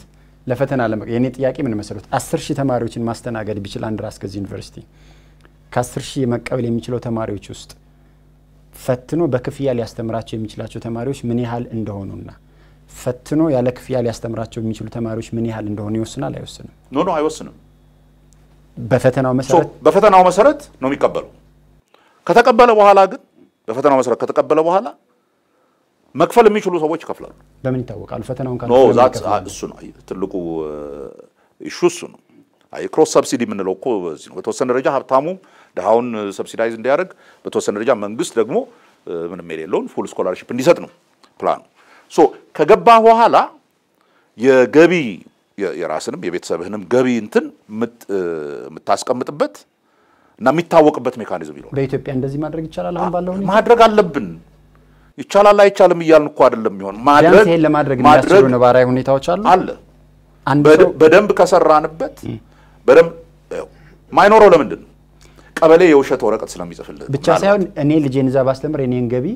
ለፈተና ለመ የእኔ ጥያቄ ምን መሰሉት? አስር ሺህ ተማሪዎችን ማስተናገድ ቢችል አንድ ራስ ገዝ ዩኒቨርሲቲ ከአስር ሺህ መቀበል የሚችለው ተማሪዎች ውስጥ ፈትኖ በክፍያ ሊያስተምራቸው የሚችላቸው ተማሪዎች ምን ያህል እንደሆኑና ፈትኖ ያለ ክፍያ ሊያስተምራቸው የሚችሉ ተማሪዎች ምን ያህል እንደሆኑ ይወስናል? አይወስንም? ኖ ኖ አይወስንም። በፈተናው መሰረት በፈተናው መሰረት ነው የሚቀበለው። ከተቀበለ በኋላ ግን በፈተናው መሰረት ከተቀበለ በኋላ መክፈል የሚችሉ ሰዎች ይከፍላሉ። በምን ይታወቃሉ? ፈተናውን ኖ እሱ ነው ትልቁ ኢሹ እሱ ነው። አይ ክሮስ ሰብሲዲ የምንለው እኮ በዚህ ነው። በተወሰነ ደረጃ ሀብታሙ ድሃውን ሰብሲዳይዝ እንዲያደርግ፣ በተወሰነ ደረጃ መንግስት ደግሞ ምንም የሌለውን ፉል ስኮላርሽፕ እንዲሰጥ ነው ፕላኑ። ሶ ከገባ በኋላ የገቢ የራስንም የቤተሰብህንም ገቢ እንትን የምታስቀምጥበት እና የሚታወቅበት ሜካኒዝም ይኖራል። በኢትዮጵያ እንደዚህ ማድረግ ይቻላል? አሁን ባለው ማድረግ አለብን። ይቻላል አይቻልም እያልን እኮ አይደለም የሚሆን ማድረግ ለማድረግ የሚያስችሉ ነባራዊ ሁኔታዎች አሉ አለ በደንብ ከሰራንበት በደንብ ማይኖረው ለምንድን ነው? ቀበሌ የውሸት ወረቀት ስለሚጽፍልህ ብቻ ሳይሆን እኔ ልጄን እዛ ባስተምር የኔን ገቢ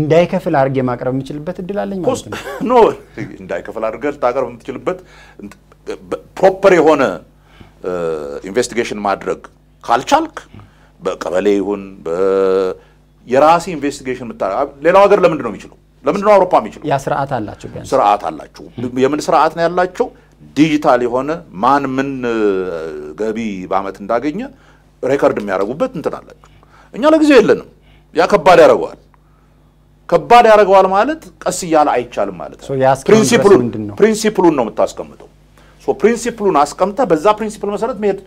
እንዳይከፍል አድርጌ ማቅረብ የምችልበት እድል አለኝ ማለት ነው። *laughs* ኖ እንዳይከፍል አድርገህ ልታቀርብ የምትችልበት ፕሮፐር የሆነ ኢንቨስቲጌሽን ማድረግ ካልቻልክ በቀበሌ ይሁን የራሴ ኢንቨስቲጌሽን ምታ ሌላው ሀገር ለምንድን ነው የሚችለው? ለምንድን ነው አውሮፓ የሚችለው? ያ ስርዓት አላቸው ስርዓት አላቸው። የምን ስርዓት ነው ያላቸው? ዲጂታል የሆነ ማን ምን ገቢ በአመት እንዳገኘ ሬከርድ የሚያደርጉበት እንትን አላቸው። እኛ ለጊዜው የለንም። ያ ከባድ ያደርገዋል። ከባድ ያደርገዋል ማለት ቀስ እያለ አይቻልም ማለት ነው። ፕሪንሲፕሉን ነው የምታስቀምጠው። ፕሪንሲፕሉን አስቀምጠ በዛ ፕሪንሲፕል መሰረት መሄድ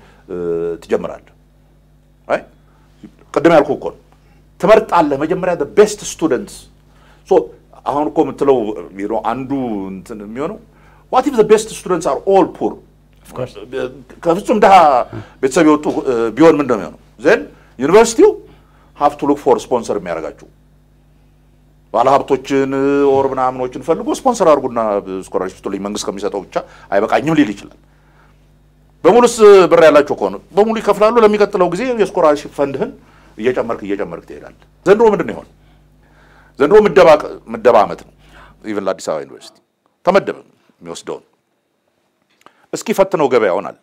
ትጀምራለህ። ቅድም ያልኩ እኮ ነው ትመርጣለህ። መጀመሪያ ቤስት ስቱደንትስ አሁን እኮ የምትለው አንዱ እንትን የሚሆነው ዋት ኢፍ ቤስት ስቱደንትስ አር ኦል ፑር ከፍጹም ድሃ ቤተሰብ የወጡ ቢሆን ምን የሚሆነው ዜን ዩኒቨርሲቲው ሀፍ ቱ ሉክ ፎር ስፖንሰር የሚያደርጋችሁ ባለሀብቶችን ኦር ምናምኖችን ፈልጎ ስፖንሰር አድርጉና ስኮላርሽፕ ስጡልኝ መንግስት ከሚሰጠው ብቻ አይበቃኝም ሊል ይችላል። በሙሉስ ብር ያላቸው ከሆነ በሙሉ ይከፍላሉ። ለሚቀጥለው ጊዜ የስኮላርሽፕ ፈንድህን እየጨመርክ እየጨመርክ ትሄዳል። ዘንድሮ ምንድን ነው የሆነ? ዘንድሮ ምደባ ዓመት ነው። ኢቨን ለአዲስ አበባ ዩኒቨርሲቲ ተመደበ የሚወስደውን እስኪ ፈትነው ገበያ ይሆናል።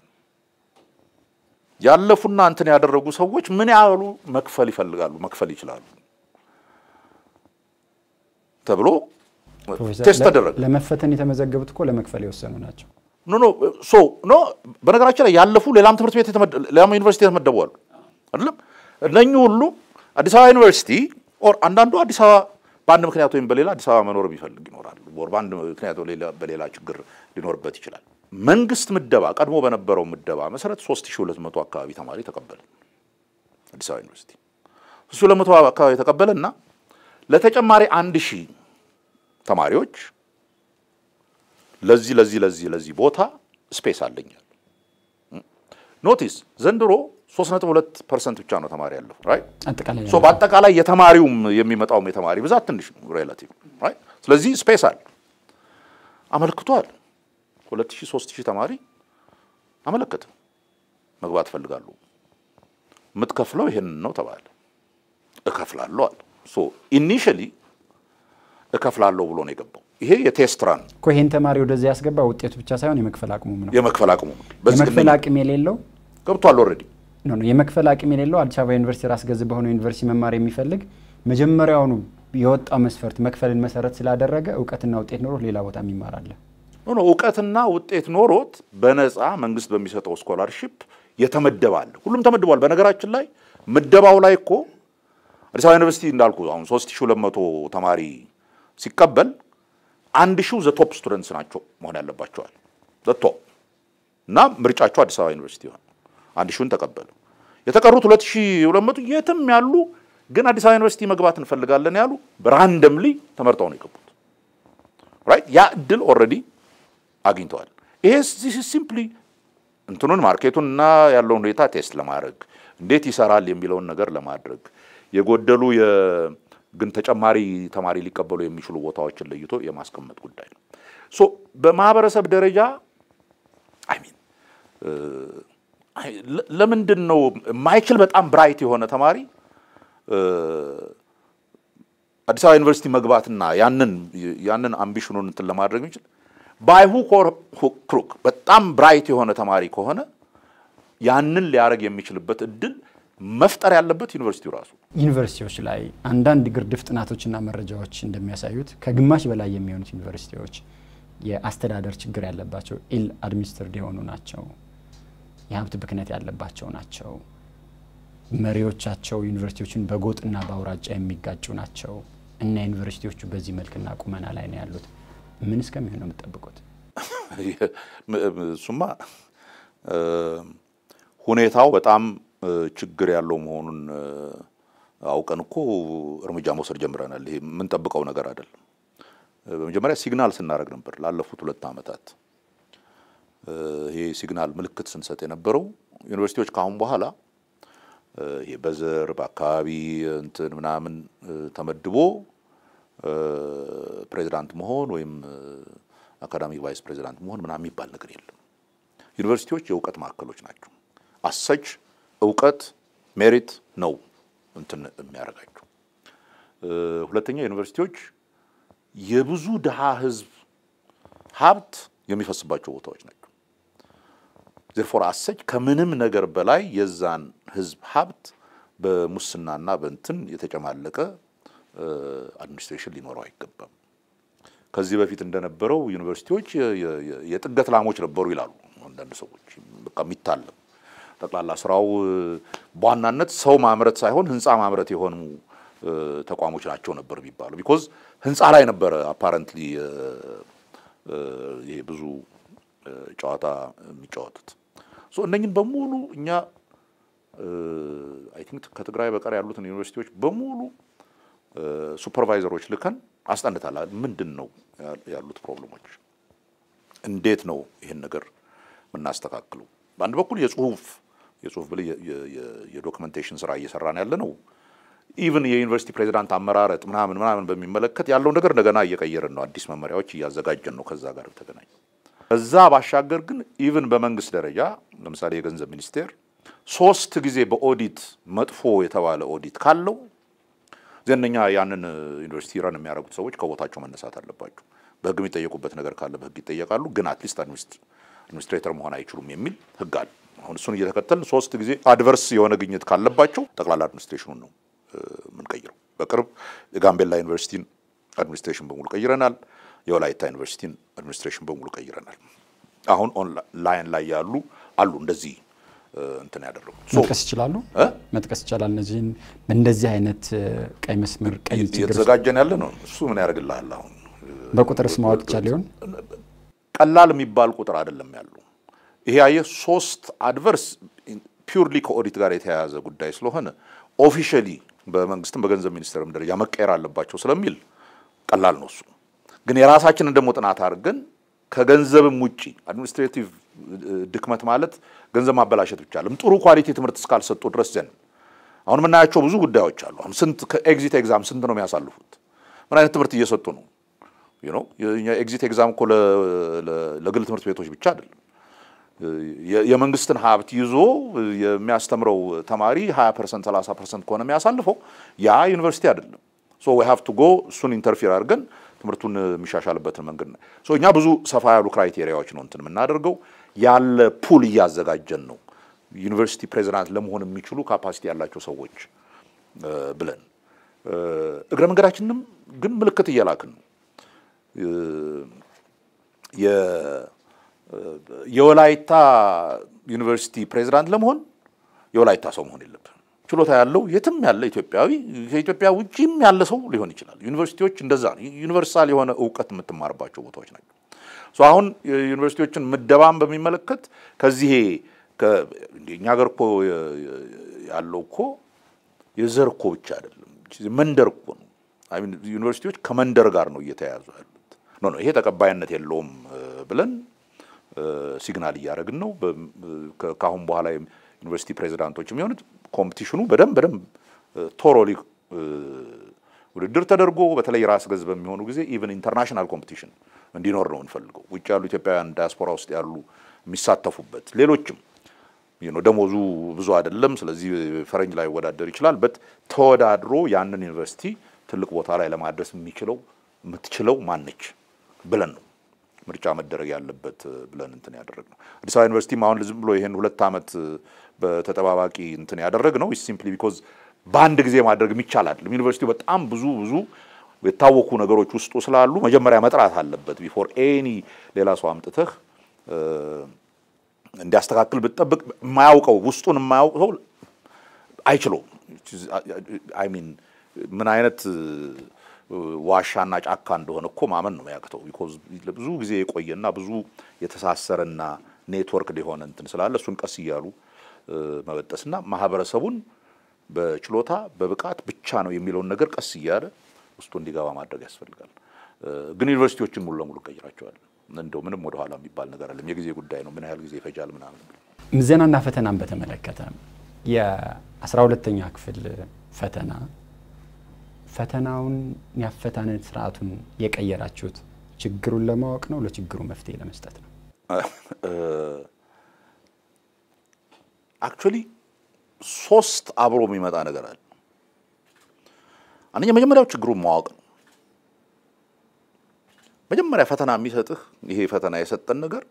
ያለፉና እንትን ያደረጉ ሰዎች ምን ያህሉ መክፈል ይፈልጋሉ መክፈል ይችላሉ ተብሎ ቴስት ተደረገ። ለመፈተን የተመዘገቡት እኮ ለመክፈል የወሰኑ ናቸው። ኖ ኖ ሶ ኖ በነገራችን ላይ ያለፉ ሌላም ትምህርት ቤት ሌላም ዩኒቨርሲቲ የተመደቡ አሉ አይደለም ለእኚህ ሁሉ አዲስ አበባ ዩኒቨርሲቲ አንዳንዱ አዲስ አበባ በአንድ ምክንያት ወይም በሌላ አዲስ አበባ መኖር የሚፈልግ ይኖራል። ወር በአንድ ምክንያት በሌላ ችግር ሊኖርበት ይችላል። መንግስት ምደባ ቀድሞ በነበረው ምደባ መሰረት 3200 አካባቢ ተማሪ ተቀበለ አዲስ አበባ ዩኒቨርሲቲ። እሱ ለመቶ አካባቢ እና ለተጨማሪ አንድ ሺህ ተማሪዎች ለዚህ ለዚህ ለዚህ ለዚህ ቦታ ስፔስ አለኛል። ኖቲስ ዘንድሮ ሶስት ነጥብ ሁለት ፐርሰንት ብቻ ነው ተማሪ ያለው ሶ በአጠቃላይ የተማሪውም የሚመጣውም የተማሪ ብዛት ትንሽ ነው ሬላቲቭ። ስለዚህ ስፔስ አለ። አመልክቷል። ሁለት ሺህ ሶስት ሺህ ተማሪ አመለከተ። መግባት ፈልጋሉ። የምትከፍለው ይህን ነው ተባለ። እከፍላለሁ አለ። ሶ ኢኒሽሊ እከፍላለሁ ብሎ ነው የገባው። ይሄ የቴስት ራን እኮ ይሄን ተማሪ ወደዚህ ያስገባ ውጤቱ ብቻ ሳይሆን የመክፈል አቅሙም ነው። የመክፈል አቅሙም ነው። የመክፈል አቅም የሌለው ገብቷል ኦልሬዲ ነው የመክፈል አቅም የሌለው አዲስ አበባ ዩኒቨርሲቲ ራስ ገዝ በሆነው ዩኒቨርሲቲ መማር የሚፈልግ መጀመሪያውኑ የወጣው መስፈርት መክፈልን መሰረት ስላደረገ እውቀትና ውጤት ኖሮት ሌላ ቦታ የሚማራለ ኖ እውቀትና ውጤት ኖሮት በነፃ መንግስት በሚሰጠው ስኮላርሺፕ የተመደባል። ሁሉም ተመድቧል። በነገራችን ላይ ምደባው ላይ እኮ አዲስ አበባ ዩኒቨርሲቲ እንዳልኩ አሁን 3200 ተማሪ ሲቀበል አንድ ሺው ዘቶፕ ስቱደንትስ ናቸው መሆን ያለባቸዋል። ዘቶፕ እና ምርጫቸው አዲስ አበባ ዩኒቨርሲቲ ይሆናል። አንድ ሺውን ተቀበሉ። የተቀሩት ሁለት ሺህ ሁለት መቶ የትም ያሉ ግን አዲስ አበባ ዩኒቨርሲቲ መግባት እንፈልጋለን ያሉ በራንደምሊ ተመርጠው ነው የገቡት። ራይት ያ እድል ኦልሬዲ አግኝተዋል። ይሄ ሲምፕሊ እንትኑን እና ያለውን ሁኔታ ቴስት ለማድረግ እንዴት ይሰራል የሚለውን ነገር ለማድረግ የጎደሉ ግን ተጨማሪ ተማሪ ሊቀበሉ የሚችሉ ቦታዎችን ለይቶ የማስቀመጥ ጉዳይ ነው። ሶ በማህበረሰብ ደረጃ አይ ሚን ለምንድን ነው ማይክል በጣም ብራይት የሆነ ተማሪ አዲስ አበባ ዩኒቨርሲቲ መግባትና ያንን ያንን አምቢሽኑን እንትን ለማድረግ የሚችል ባይሁ ክሩክ በጣም ብራይት የሆነ ተማሪ ከሆነ ያንን ሊያደርግ የሚችልበት እድል መፍጠር ያለበት ዩኒቨርሲቲው ራሱ። ዩኒቨርሲቲዎች ላይ አንዳንድ ግርድፍ ጥናቶችና መረጃዎች እንደሚያሳዩት ከግማሽ በላይ የሚሆኑት ዩኒቨርሲቲዎች የአስተዳደር ችግር ያለባቸው ኢል አድሚኒስትርድ የሆኑ ናቸው የሀብት ብክነት ያለባቸው ናቸው። መሪዎቻቸው ዩኒቨርሲቲዎችን በጎጥና በአውራጫ የሚጋጩ ናቸው እና ዩኒቨርሲቲዎቹ በዚህ መልክና ቁመና ላይ ነው ያሉት። ምን እስከሚሆን ነው የምጠብቁት? እሱማ ሁኔታው በጣም ችግር ያለው መሆኑን አውቀን እኮ እርምጃ መውሰድ ጀምረናል። ይሄ የምንጠብቀው ነገር አይደለም። በመጀመሪያ ሲግናል ስናደርግ ነበር ላለፉት ሁለት ዓመታት ይሄ ሲግናል ምልክት ስንሰጥ የነበረው ዩኒቨርሲቲዎች ከአሁን በኋላ ይሄ በዘር በአካባቢ እንትን ምናምን ተመድቦ ፕሬዚዳንት መሆን ወይም አካዳሚክ ቫይስ ፕሬዚዳንት መሆን ምናምን የሚባል ነገር የለም። ዩኒቨርሲቲዎች የእውቀት ማዕከሎች ናቸው። አሰች እውቀት ሜሪት ነው እንትን የሚያደርጋቸው። ሁለተኛ ዩኒቨርሲቲዎች የብዙ ድሃ ህዝብ ሀብት የሚፈስባቸው ቦታዎች ናቸው። ዜርፎር አሰጅ ከምንም ነገር በላይ የዛን ህዝብ ሀብት በሙስናና በእንትን የተጨማለቀ አድሚኒስትሬሽን ሊኖረው አይገባም። ከዚህ በፊት እንደነበረው ዩኒቨርሲቲዎች የጥገት ላሞች ነበሩ ይላሉ አንዳንድ ሰዎች። በቃ የሚታለም ጠቅላላ ስራው በዋናነት ሰው ማምረት ሳይሆን ህንፃ ማምረት የሆኑ ተቋሞች ናቸው ነበር የሚባለው። ቢኮዝ ህንፃ ላይ ነበረ አፓረንትሊ ይሄ ብዙ ጨዋታ የሚጫወቱት። እነኝን በሙሉ እኛ አይ ቲንክ ከትግራይ በቀር ያሉትን ዩኒቨርሲቲዎች በሙሉ ሱፐርቫይዘሮች ልከን አስጠንታል። ምንድን ነው ያሉት ፕሮብለሞች፣ እንዴት ነው ይህን ነገር የምናስተካክለው? በአንድ በኩል የጽሁፍ የጽሁፍ ብልህ የዶክመንቴሽን ስራ እየሰራን ያለ ነው። ኢቭን የዩኒቨርሲቲ ፕሬዚዳንት አመራረጥ ምናምን ምናምን በሚመለከት ያለው ነገር እንደገና እየቀየርን ነው። አዲስ መመሪያዎች እያዘጋጀን ነው። ከዛ ጋር ተገናኝ እዛ ባሻገር ግን ኢቭን በመንግስት ደረጃ ለምሳሌ የገንዘብ ሚኒስቴር ሶስት ጊዜ በኦዲት መጥፎ የተባለ ኦዲት ካለው ዘነኛ ያንን ዩኒቨርሲቲ ረን የሚያደርጉት ሰዎች ከቦታቸው መነሳት አለባቸው። በህግ የሚጠየቁበት ነገር ካለ በህግ ይጠየቃሉ። ግን አትሊስት አድሚኒስትሬተር መሆን አይችሉም የሚል ህግ አለ። አሁን እሱን እየተከተልን ሶስት ጊዜ አድቨርስ የሆነ ግኝት ካለባቸው ጠቅላላ አድሚኒስትሬሽኑን ነው የምንቀይረው። በቅርብ የጋምቤላ ዩኒቨርሲቲን አድሚኒስትሬሽን በሙሉ ቀይረናል። የወላይታ ዩኒቨርሲቲን አድሚኒስትሬሽን በሙሉ ቀይረናል። አሁን ኦንላይን ላይ ያሉ አሉ እንደዚህ እንትን ያደረጉ መጥቀስ ይችላሉ መጥቀስ ይቻላል። እነዚህን እንደዚህ አይነት ቀይ መስመር ቀይ እየተዘጋጀን ያለ ነው። እሱ ምን ያደርግልሃል? አሁን በቁጥር ስ ማወቅ ይቻል ይሆን? ቀላል የሚባል ቁጥር አይደለም ያሉ ይሄ አየ ሶስት አድቨርስ ፒውርሊ ከኦዲት ጋር የተያያዘ ጉዳይ ስለሆነ ኦፊሻሊ በመንግስትም በገንዘብ ሚኒስቴርም ደረጃ መቀየር አለባቸው ስለሚል ቀላል ነው እሱ። ግን የራሳችንን ደግሞ ጥናት አድርገን ከገንዘብም ውጭ አድሚኒስትሬቲቭ ድክመት ማለት ገንዘብ ማበላሸት ብቻ አለም ጥሩ ኳሊቲ ትምህርት እስካልሰጡ ድረስ ዘን አሁን የምናያቸው ብዙ ጉዳዮች አሉ። አሁን ስንት ከኤግዚት ኤግዛም ስንት ነው የሚያሳልፉት? ምን አይነት ትምህርት እየሰጡ ነው? ኖ ኤግዚት ኤግዛም እኮ ለግል ትምህርት ቤቶች ብቻ አይደለም። የመንግስትን ሀብት ይዞ የሚያስተምረው ተማሪ 20 ፐርሰንት 30 ፐርሰንት ከሆነ የሚያሳልፈው ያ ዩኒቨርሲቲ አይደለም። ሶ ዊ ሃቭ ቱ ጎ እሱን ኢንተርፊር አድርገን ትምህርቱን የሚሻሻልበትን መንገድ ነው። እኛ ብዙ ሰፋ ያሉ ክራይቴሪያዎች ነው እንትን የምናደርገው ያለ ፑል እያዘጋጀን ነው ዩኒቨርሲቲ ፕሬዚዳንት ለመሆን የሚችሉ ካፓሲቲ ያላቸው ሰዎች ብለን እግረ መንገዳችንም ግን ምልክት እየላክን ነው። የወላይታ ዩኒቨርሲቲ ፕሬዚዳንት ለመሆን የወላይታ ሰው መሆን የለብን። ችሎታ ያለው የትም ያለ ኢትዮጵያዊ ከኢትዮጵያ ውጭም ያለ ሰው ሊሆን ይችላል። ዩኒቨርሲቲዎች እንደዛ ነው። ዩኒቨርሳል የሆነ እውቀት የምትማርባቸው ቦታዎች ናቸው። አሁን ዩኒቨርሲቲዎችን ምደባን በሚመለከት ከዚህ እኛ ሀገር እኮ ያለው እኮ የዘር እኮ ብቻ አይደለም፣ መንደር እኮ ነው። ዩኒቨርሲቲዎች ከመንደር ጋር ነው እየተያያዙ ያሉት። ኖ ኖ ይሄ ተቀባይነት የለውም ብለን ሲግናል እያደረግን ነው። ከአሁን በኋላ ዩኒቨርሲቲ ፕሬዚዳንቶች የሚሆኑት ኮምፒቲሽኑ በደንብ በደንብ ቶሮሊ ውድድር ተደርጎ በተለይ ራስ ገዝ በሚሆኑ ጊዜ ኢቨን ኢንተርናሽናል ኮምፒቲሽን እንዲኖር ነው እንፈልገው። ውጭ ያሉ ኢትዮጵያውያን ዲያስፖራ ውስጥ ያሉ የሚሳተፉበት ሌሎችም ደሞዙ ብዙ አይደለም። ስለዚህ ፈረንጅ ላይ ወዳደር ይችላል። በት ተወዳድሮ ያንን ዩኒቨርሲቲ ትልቅ ቦታ ላይ ለማድረስ የሚችለው የምትችለው ማነች ብለን ነው ምርጫ መደረግ ያለበት ብለን እንትን ያደረግ ነው። አዲስ አበባ ዩኒቨርሲቲም አሁን ዝም ብሎ ይሄን ሁለት ዓመት በተጠባባቂ እንትን ያደረግ ነው ሲምፕሊ ቢኮዝ በአንድ ጊዜ ማድረግ የሚቻል አይደለም። ዩኒቨርሲቲው በጣም ብዙ ብዙ የታወቁ ነገሮች ውስጡ ስላሉ መጀመሪያ መጥራት አለበት። ቢፎር ኤኒ ሌላ ሰው አምጥተህ እንዲያስተካክል ብትጠብቅ የማያውቀው ውስጡን የማያውቅ ሰው አይችለውም። አይ ሚን ምን አይነት ዋሻና ጫካ እንደሆነ እኮ ማመን ነው ያቅተው። ቢኮዝ ብዙ ጊዜ የቆየና ብዙ የተሳሰረና ኔትወርክ ሊሆነ እንትን ስላለ እሱን ቀስ እያሉ መበጠስና ማህበረሰቡን በችሎታ በብቃት ብቻ ነው የሚለውን ነገር ቀስ እያለ ውስጡ እንዲገባ ማድረግ ያስፈልጋል። ግን ዩኒቨርሲቲዎችን ሙሉ ለሙሉ ቀይራቸዋል። እንደው ምንም ወደኋላ የሚባል ነገር አለም። የጊዜ ጉዳይ ነው። ምን ያህል ጊዜ ይፈጃል ምናምን። ምዘናና ፈተናን በተመለከተ የአስራ ሁለተኛ ክፍል ፈተና ፈተናውን ያፈታንን ስርዓቱን የቀየራችሁት ችግሩን ለማወቅ ነው፣ ለችግሩ መፍትሄ ለመስጠት ነው? አክቹዋሊ ሶስት አብሮ የሚመጣ ነገር አለ። አንደኛ መጀመሪያው ችግሩን ማወቅ ነው። መጀመሪያ ፈተና የሚሰጥህ ይሄ ፈተና የሰጠን ነገር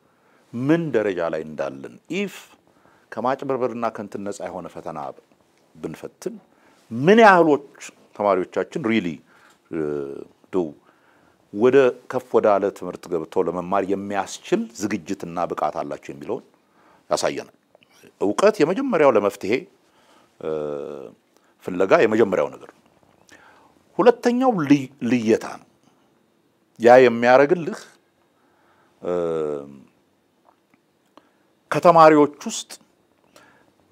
ምን ደረጃ ላይ እንዳለን ኢፍ ከማጭበርበርና ከንትን ነፃ የሆነ ፈተና ብንፈትን ምን ያህሎች ተማሪዎቻችን ሪሊ uh, ወደ ከፍ ወዳለ ትምህርት ገብተው ለመማር የሚያስችል ዝግጅትና ብቃት አላቸው የሚለውን ያሳየናል። እውቀት የመጀመሪያው ለመፍትሄ ፍለጋ የመጀመሪያው ነገር ነው። ሁለተኛው ልየታ ነው። ያ የሚያደርግልህ ከተማሪዎች ውስጥ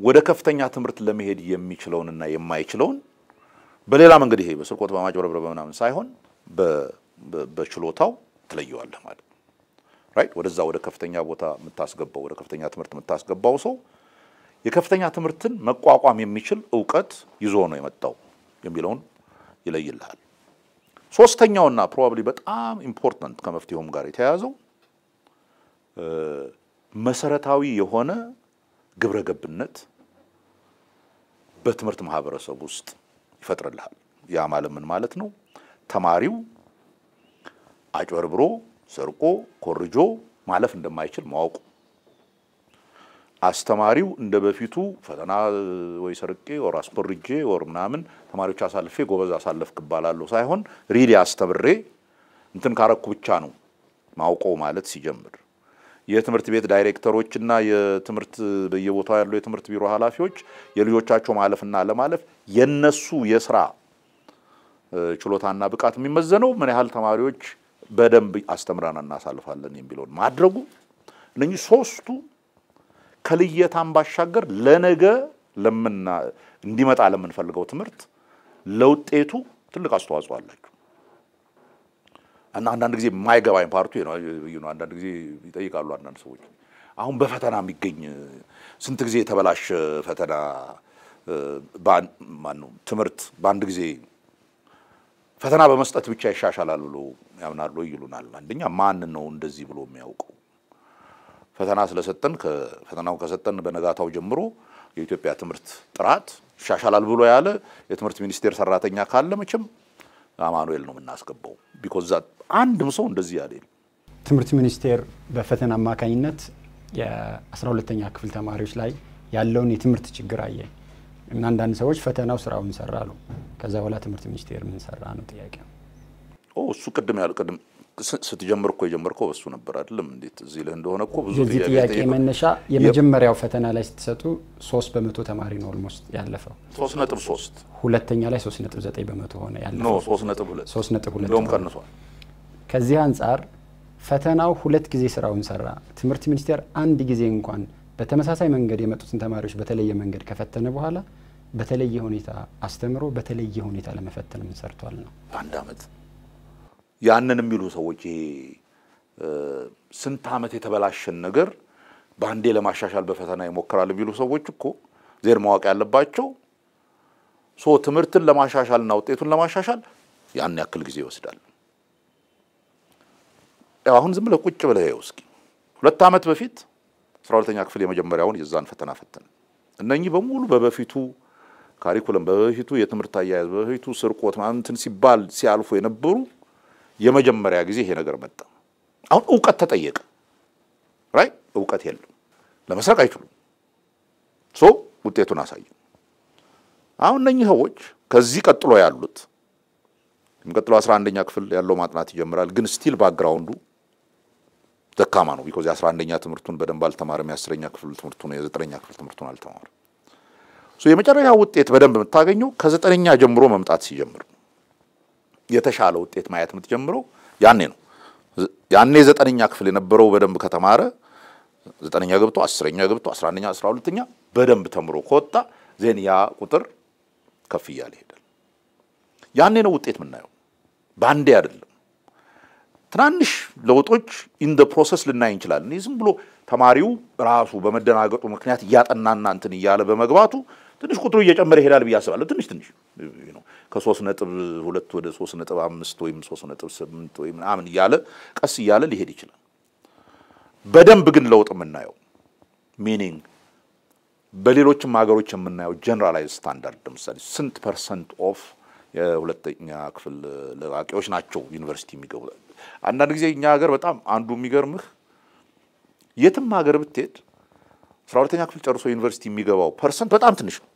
ወደ ከፍተኛ ትምህርት ለመሄድ የሚችለውንና የማይችለውን በሌላ መንገድ ይሄ በስርቆት በማጭበርበር በምናምን ሳይሆን በችሎታው ትለየዋለህ ማለት ነው። ራይት ወደዛ ወደ ከፍተኛ ቦታ የምታስገባው ወደ ከፍተኛ ትምህርት የምታስገባው ሰው የከፍተኛ ትምህርትን መቋቋም የሚችል እውቀት ይዞ ነው የመጣው የሚለውን ይለይልሃል። ሶስተኛውና ፕሮባብሊ በጣም ኢምፖርታንት ከመፍትሄውም ጋር የተያያዘው መሰረታዊ የሆነ ግብረ ገብነት በትምህርት ማህበረሰብ ውስጥ ይፈጥርልሃል። ያ ማለት ምን ማለት ነው? ተማሪው አጭበርብሮ፣ ሰርቆ፣ ኮርጆ ማለፍ እንደማይችል ማወቁ አስተማሪው እንደ በፊቱ ፈተና ወይ ሰርቄ ወር አስመርጄ ወር ምናምን ተማሪዎች አሳልፌ ጎበዝ አሳለፍክ እባላለሁ ሳይሆን ሪሊ አስተምሬ እንትን ካረኩ ብቻ ነው ማውቀው ማለት ሲጀምር የትምህርት ቤት ዳይሬክተሮች እና የትምህርት በየቦታው ያለው የትምህርት ቢሮ ኃላፊዎች የልጆቻቸው ማለፍና ለማለፍ የነሱ የስራ ችሎታና ብቃት የሚመዘነው ምን ያህል ተማሪዎች በደንብ አስተምረን እናሳልፋለን የሚለውን ማድረጉ እነኚህ ሶስቱ ከልየታን ባሻገር ለነገ ለምና እንዲመጣ ለምንፈልገው ትምህርት ለውጤቱ ትልቅ አስተዋጽኦ አላችሁ። እና አንዳንድ ጊዜ የማይገባኝ ፓርቱ አንዳንድ ጊዜ ይጠይቃሉ አንዳንድ ሰዎች አሁን በፈተና የሚገኝ ስንት ጊዜ የተበላሸ ፈተና ትምህርት በአንድ ጊዜ ፈተና በመስጠት ብቻ ይሻሻላል ብሎ ያምናሉ ይሉናል። አንደኛ ማን ነው እንደዚህ ብሎ የሚያውቀው? ፈተና ስለሰጠን ፈተናው ከሰጠን በነጋታው ጀምሮ የኢትዮጵያ ትምህርት ጥራት ይሻሻላል ብሎ ያለ የትምህርት ሚኒስቴር ሰራተኛ ካለ መቼም አማኑኤል ነው የምናስገባው። ቢኮዝ ዛት አንድም ሰው እንደዚህ ያለ ትምህርት ሚኒስቴር በፈተና አማካኝነት የ12ተኛ ክፍል ተማሪዎች ላይ ያለውን የትምህርት ችግር አየ እና አንዳንድ ሰዎች ፈተናው ስራውን ሰራ አሉ። ከዛ በኋላ ትምህርት ሚኒስቴር ምን ሰራ ነው ጥያቄ። እሱ ቅድም ያሉ ቅድም ስትጀምር እኮ የጀመርከው በሱ ነበር አይደለም? እንዴት እዚህ ልህ እንደሆነ እኮ ብዙ የዚህ ጥያቄ መነሻ የመጀመሪያው ፈተና ላይ ስትሰጡ ሶስት በመቶ ተማሪ ነው ኦልሞስት ያለፈው ሶስት ነጥብ ሶስት ሁለተኛ ላይ ሶስት ነጥብ ዘጠኝ በመቶ ሆነ ያለፈው ሶስት ነጥብ ሁለት እንደውም ቀንሷል። ከዚህ አንጻር ፈተናው ሁለት ጊዜ ስራውን ሰራ። ትምህርት ሚኒስቴር አንድ ጊዜ እንኳን በተመሳሳይ መንገድ የመጡትን ተማሪዎች በተለየ መንገድ ከፈተነ በኋላ በተለየ ሁኔታ አስተምሮ በተለየ ሁኔታ ለመፈተን ምን ሰርቷል ነው በአንድ አመት ያንን የሚሉ ሰዎች ይሄ ስንት ዓመት የተበላሸን ነገር በአንዴ ለማሻሻል በፈተና ይሞክራል የሚሉ ሰዎች እኮ ዜር ማወቅ ያለባቸው ሶ ትምህርትን ለማሻሻልና ውጤቱን ለማሻሻል ያን ያክል ጊዜ ይወስዳል። አሁን ዝም ብለህ ቁጭ ብለህ ይኸው እስኪ ሁለት ዓመት በፊት አስራ ሁለተኛ ክፍል የመጀመሪያውን የዛን ፈተና ፈተን። እነኚህ በሙሉ በበፊቱ ካሪኩለም፣ በበፊቱ የትምህርት አያያዝ፣ በበፊቱ ስርቆት ምናምን እንትን ሲባል ሲያልፉ የነበሩ የመጀመሪያ ጊዜ ይሄ ነገር መጣ። አሁን እውቀት ተጠየቀ። ራይ እውቀት የለም፣ ለመስረቅ አይችሉም። ሶ ውጤቱን አሳየ። አሁን እነኚህ ሰዎች ከዚህ ቀጥሎ ያሉት የሚቀጥለው አስራ አንደኛ ክፍል ያለው ማጥናት ይጀምራል። ግን ስቲል ባክግራውንዱ ደካማ ነው። ቢኮዝ የአስራ አንደኛ ትምህርቱን በደንብ አልተማረም። የአስረኛ ክፍል ትምህርቱን የዘጠነኛ ክፍል ትምህርቱን አልተማረም። የመጨረሻ ውጤት በደንብ የምታገኘው ከዘጠነኛ ጀምሮ መምጣት ሲጀምር የተሻለ ውጤት ማየት የምትጀምረው ያኔ ነው። ያኔ ዘጠነኛ ክፍል የነበረው በደንብ ከተማረ ዘጠነኛ ገብቶ አስረኛ ገብቶ አስራ አንደኛ አስራ ሁለተኛ በደንብ ተምሮ ከወጣ ዜን ያ ቁጥር ከፍ እያለ ይሄዳል። ያኔ ነው ውጤት የምናየው፣ በአንዴ አይደለም። ትናንሽ ለውጦች ኢን ፕሮሰስ ልናይ እንችላለን። ዝም ብሎ ተማሪው ራሱ በመደናገጡ ምክንያት እያጠናና እንትን እያለ በመግባቱ ትንሽ ቁጥሩ እየጨመረ ይሄዳል ብዬ አስባለሁ። ትንሽ ትንሽ ከሶስት ነጥብ ሁለት ወደ ሶስት ነጥብ አምስት ወይም ሶስት ነጥብ ስምንት ወይም ምናምን እያለ ቀስ እያለ ሊሄድ ይችላል። በደንብ ግን ለውጥ የምናየው ሚኒንግ በሌሎችም ሀገሮች የምናየው ጀነራላይዝ ስታንዳርድ ለምሳሌ ስንት ፐርሰንት ኦፍ የሁለተኛ ክፍል ለቃቂዎች ናቸው ዩኒቨርሲቲ የሚገቡ። አንዳንድ ጊዜ እኛ ሀገር በጣም አንዱ የሚገርምህ የትም ሀገር ብትሄድ አስራ ሁለተኛ ክፍል ጨርሶ ዩኒቨርሲቲ የሚገባው ፐርሰንት በጣም ትንሽ ነው።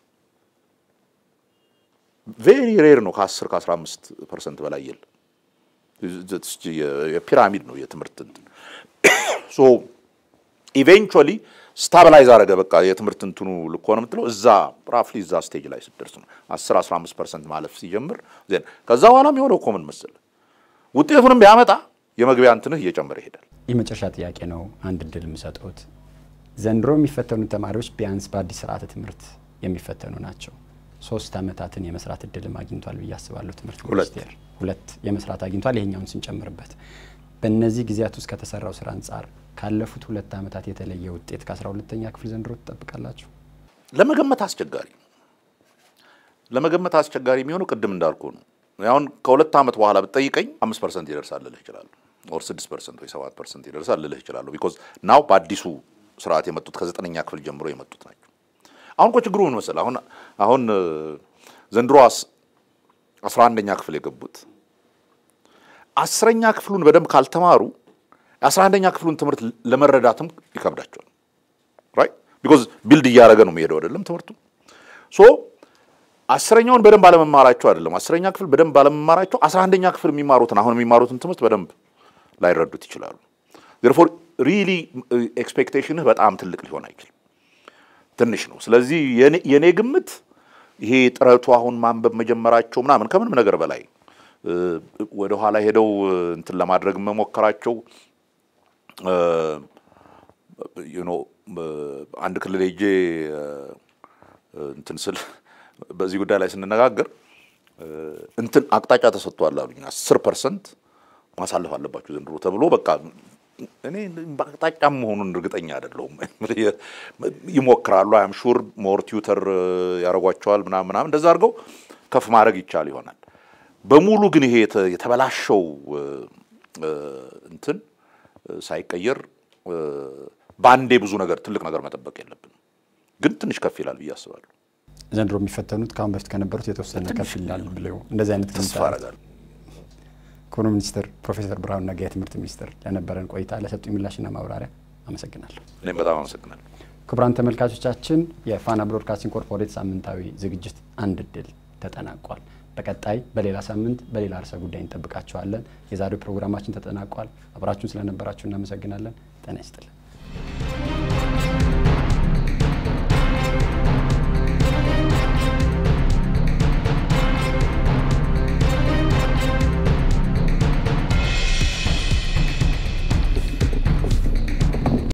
ቬሪ ሬር ነው። ከ10 ከ15 ፐርሰንት በላይ የለ የፒራሚድ ነው የትምህርት እንትን ሶ ኢቬንቹዋሊ ስታብላይዝ አረገ። በቃ የትምህርት እንትኑ ልክ ሆነ የምትለው እዛ ራፍሊ እዛ ስቴጅ ላይ ስትደርስ ነው 10 15 ፐርሰንት ማለፍ ሲጀምር ዜን ከዛ በኋላ የሆነው እኮ ምን መሰለህ ውጤቱንም ቢያመጣ የመግቢያ እንትንህ እየጨመረ ይሄዳል። የመጨረሻ ጥያቄ ነው፣ አንድ እድል የምሰጠውት። ዘንድሮ የሚፈተኑ ተማሪዎች ቢያንስ በአዲስ ስርዓተ ትምህርት የሚፈተኑ ናቸው። ሶስት አመታትን የመስራት እድልም አግኝቷል ብዬ አስባለሁ። ትምህርት ሚኒስቴር ሁለት የመስራት አግኝቷል፣ ይሄኛውን ስንጨምርበት በእነዚህ ጊዜያት ውስጥ ከተሰራው ስራ አንጻር ካለፉት ሁለት አመታት የተለየ ውጤት ከአስራ ሁለተኛ ክፍል ዘንድሮ ትጠብቃላችሁ? ለመገመት አስቸጋሪ ለመገመት አስቸጋሪ የሚሆነው ቅድም እንዳልኩ ነው። አሁን ከሁለት ዓመት በኋላ ብትጠይቀኝ አምስት ፐርሰንት ይደርሳል ልልህ እችላለሁ፣ ኦር ስድስት ፐርሰንት ወይ ሰባት ፐርሰንት ይደርሳል ልልህ እችላለሁ። ቢኮዝ ናው በአዲሱ ስርዓት የመጡት ከዘጠነኛ ክፍል ጀምሮ የመጡት ናቸው። አሁን እኮ ችግሩ ምን መሰለህ፣ አሁን አሁን ዘንድሮ አስራ አንደኛ ክፍል የገቡት አስረኛ ክፍሉን በደንብ ካልተማሩ አስራ አንደኛ ክፍሉን ትምህርት ለመረዳትም ይከብዳቸዋል። ራይት ቢኮዝ ቢልድ እያደረገ ነው የሚሄደው አይደለም ትምህርቱ ሶ አስረኛውን በደንብ አለመማራቸው አይደለም። አስረኛ ክፍል በደንብ አለመማራቸው አስራ አንደኛ ክፍል የሚማሩትን አሁን የሚማሩትን ትምህርት በደንብ ላይረዱት ይችላሉ። ዜርፎር ሪሊ ኤክስፔክቴሽንህ በጣም ትልቅ ሊሆን አይችልም። ትንሽ ነው። ስለዚህ የኔ ግምት ይሄ ጥረቱ አሁን ማንበብ መጀመራቸው ምናምን ከምንም ነገር በላይ ወደ ኋላ ሄደው እንትን ለማድረግ መሞከራቸው አንድ ክልል ሄጄ እንትን ስል በዚህ ጉዳይ ላይ ስንነጋገር እንትን አቅጣጫ ተሰጥቷል አሉኝ። አስር ፐርሰንት ማሳለፍ አለባችሁ ዘንድሮ ተብሎ በቃ እኔ በአቅጣጫ መሆኑን እርግጠኛ አይደለሁም። *laughs* ይሞክራሉ። አም ሹር ሞር ቲዩተር ያደርጓቸዋል ምናምን ምናምን እንደዛ አድርገው ከፍ ማድረግ ይቻል ይሆናል። በሙሉ ግን ይሄ የተበላሸው እንትን ሳይቀየር በአንዴ ብዙ ነገር ትልቅ ነገር መጠበቅ የለብንም። ግን ትንሽ ከፍ ይላል ብዬ አስባለሁ። ዘንድሮ የሚፈተኑት ከአሁን በፊት ከነበሩት የተወሰነ ከፍ ይላል ብለው እንደዚህ አይነት ተስፋ ኢኮኖሚ ሚኒስትር ፕሮፌሰር ብርሃኑ ነጋ የትምህርት ሚኒስትር ለነበረን ቆይታ ለሰጡኝ ምላሽና ማብራሪያ አመሰግናለሁ። እኔም በጣም አመሰግናለሁ። ክቡራን ተመልካቾቻችን የፋና ብሮድካስቲንግ ኮርፖሬት ሳምንታዊ ዝግጅት አንድ እድል ተጠናቋል። በቀጣይ በሌላ ሳምንት በሌላ ርዕሰ ጉዳይ እንጠብቃችኋለን። የዛሬው ፕሮግራማችን ተጠናቋል። አብራችሁን ስለነበራችሁ እናመሰግናለን። ጤና ይስጥልን።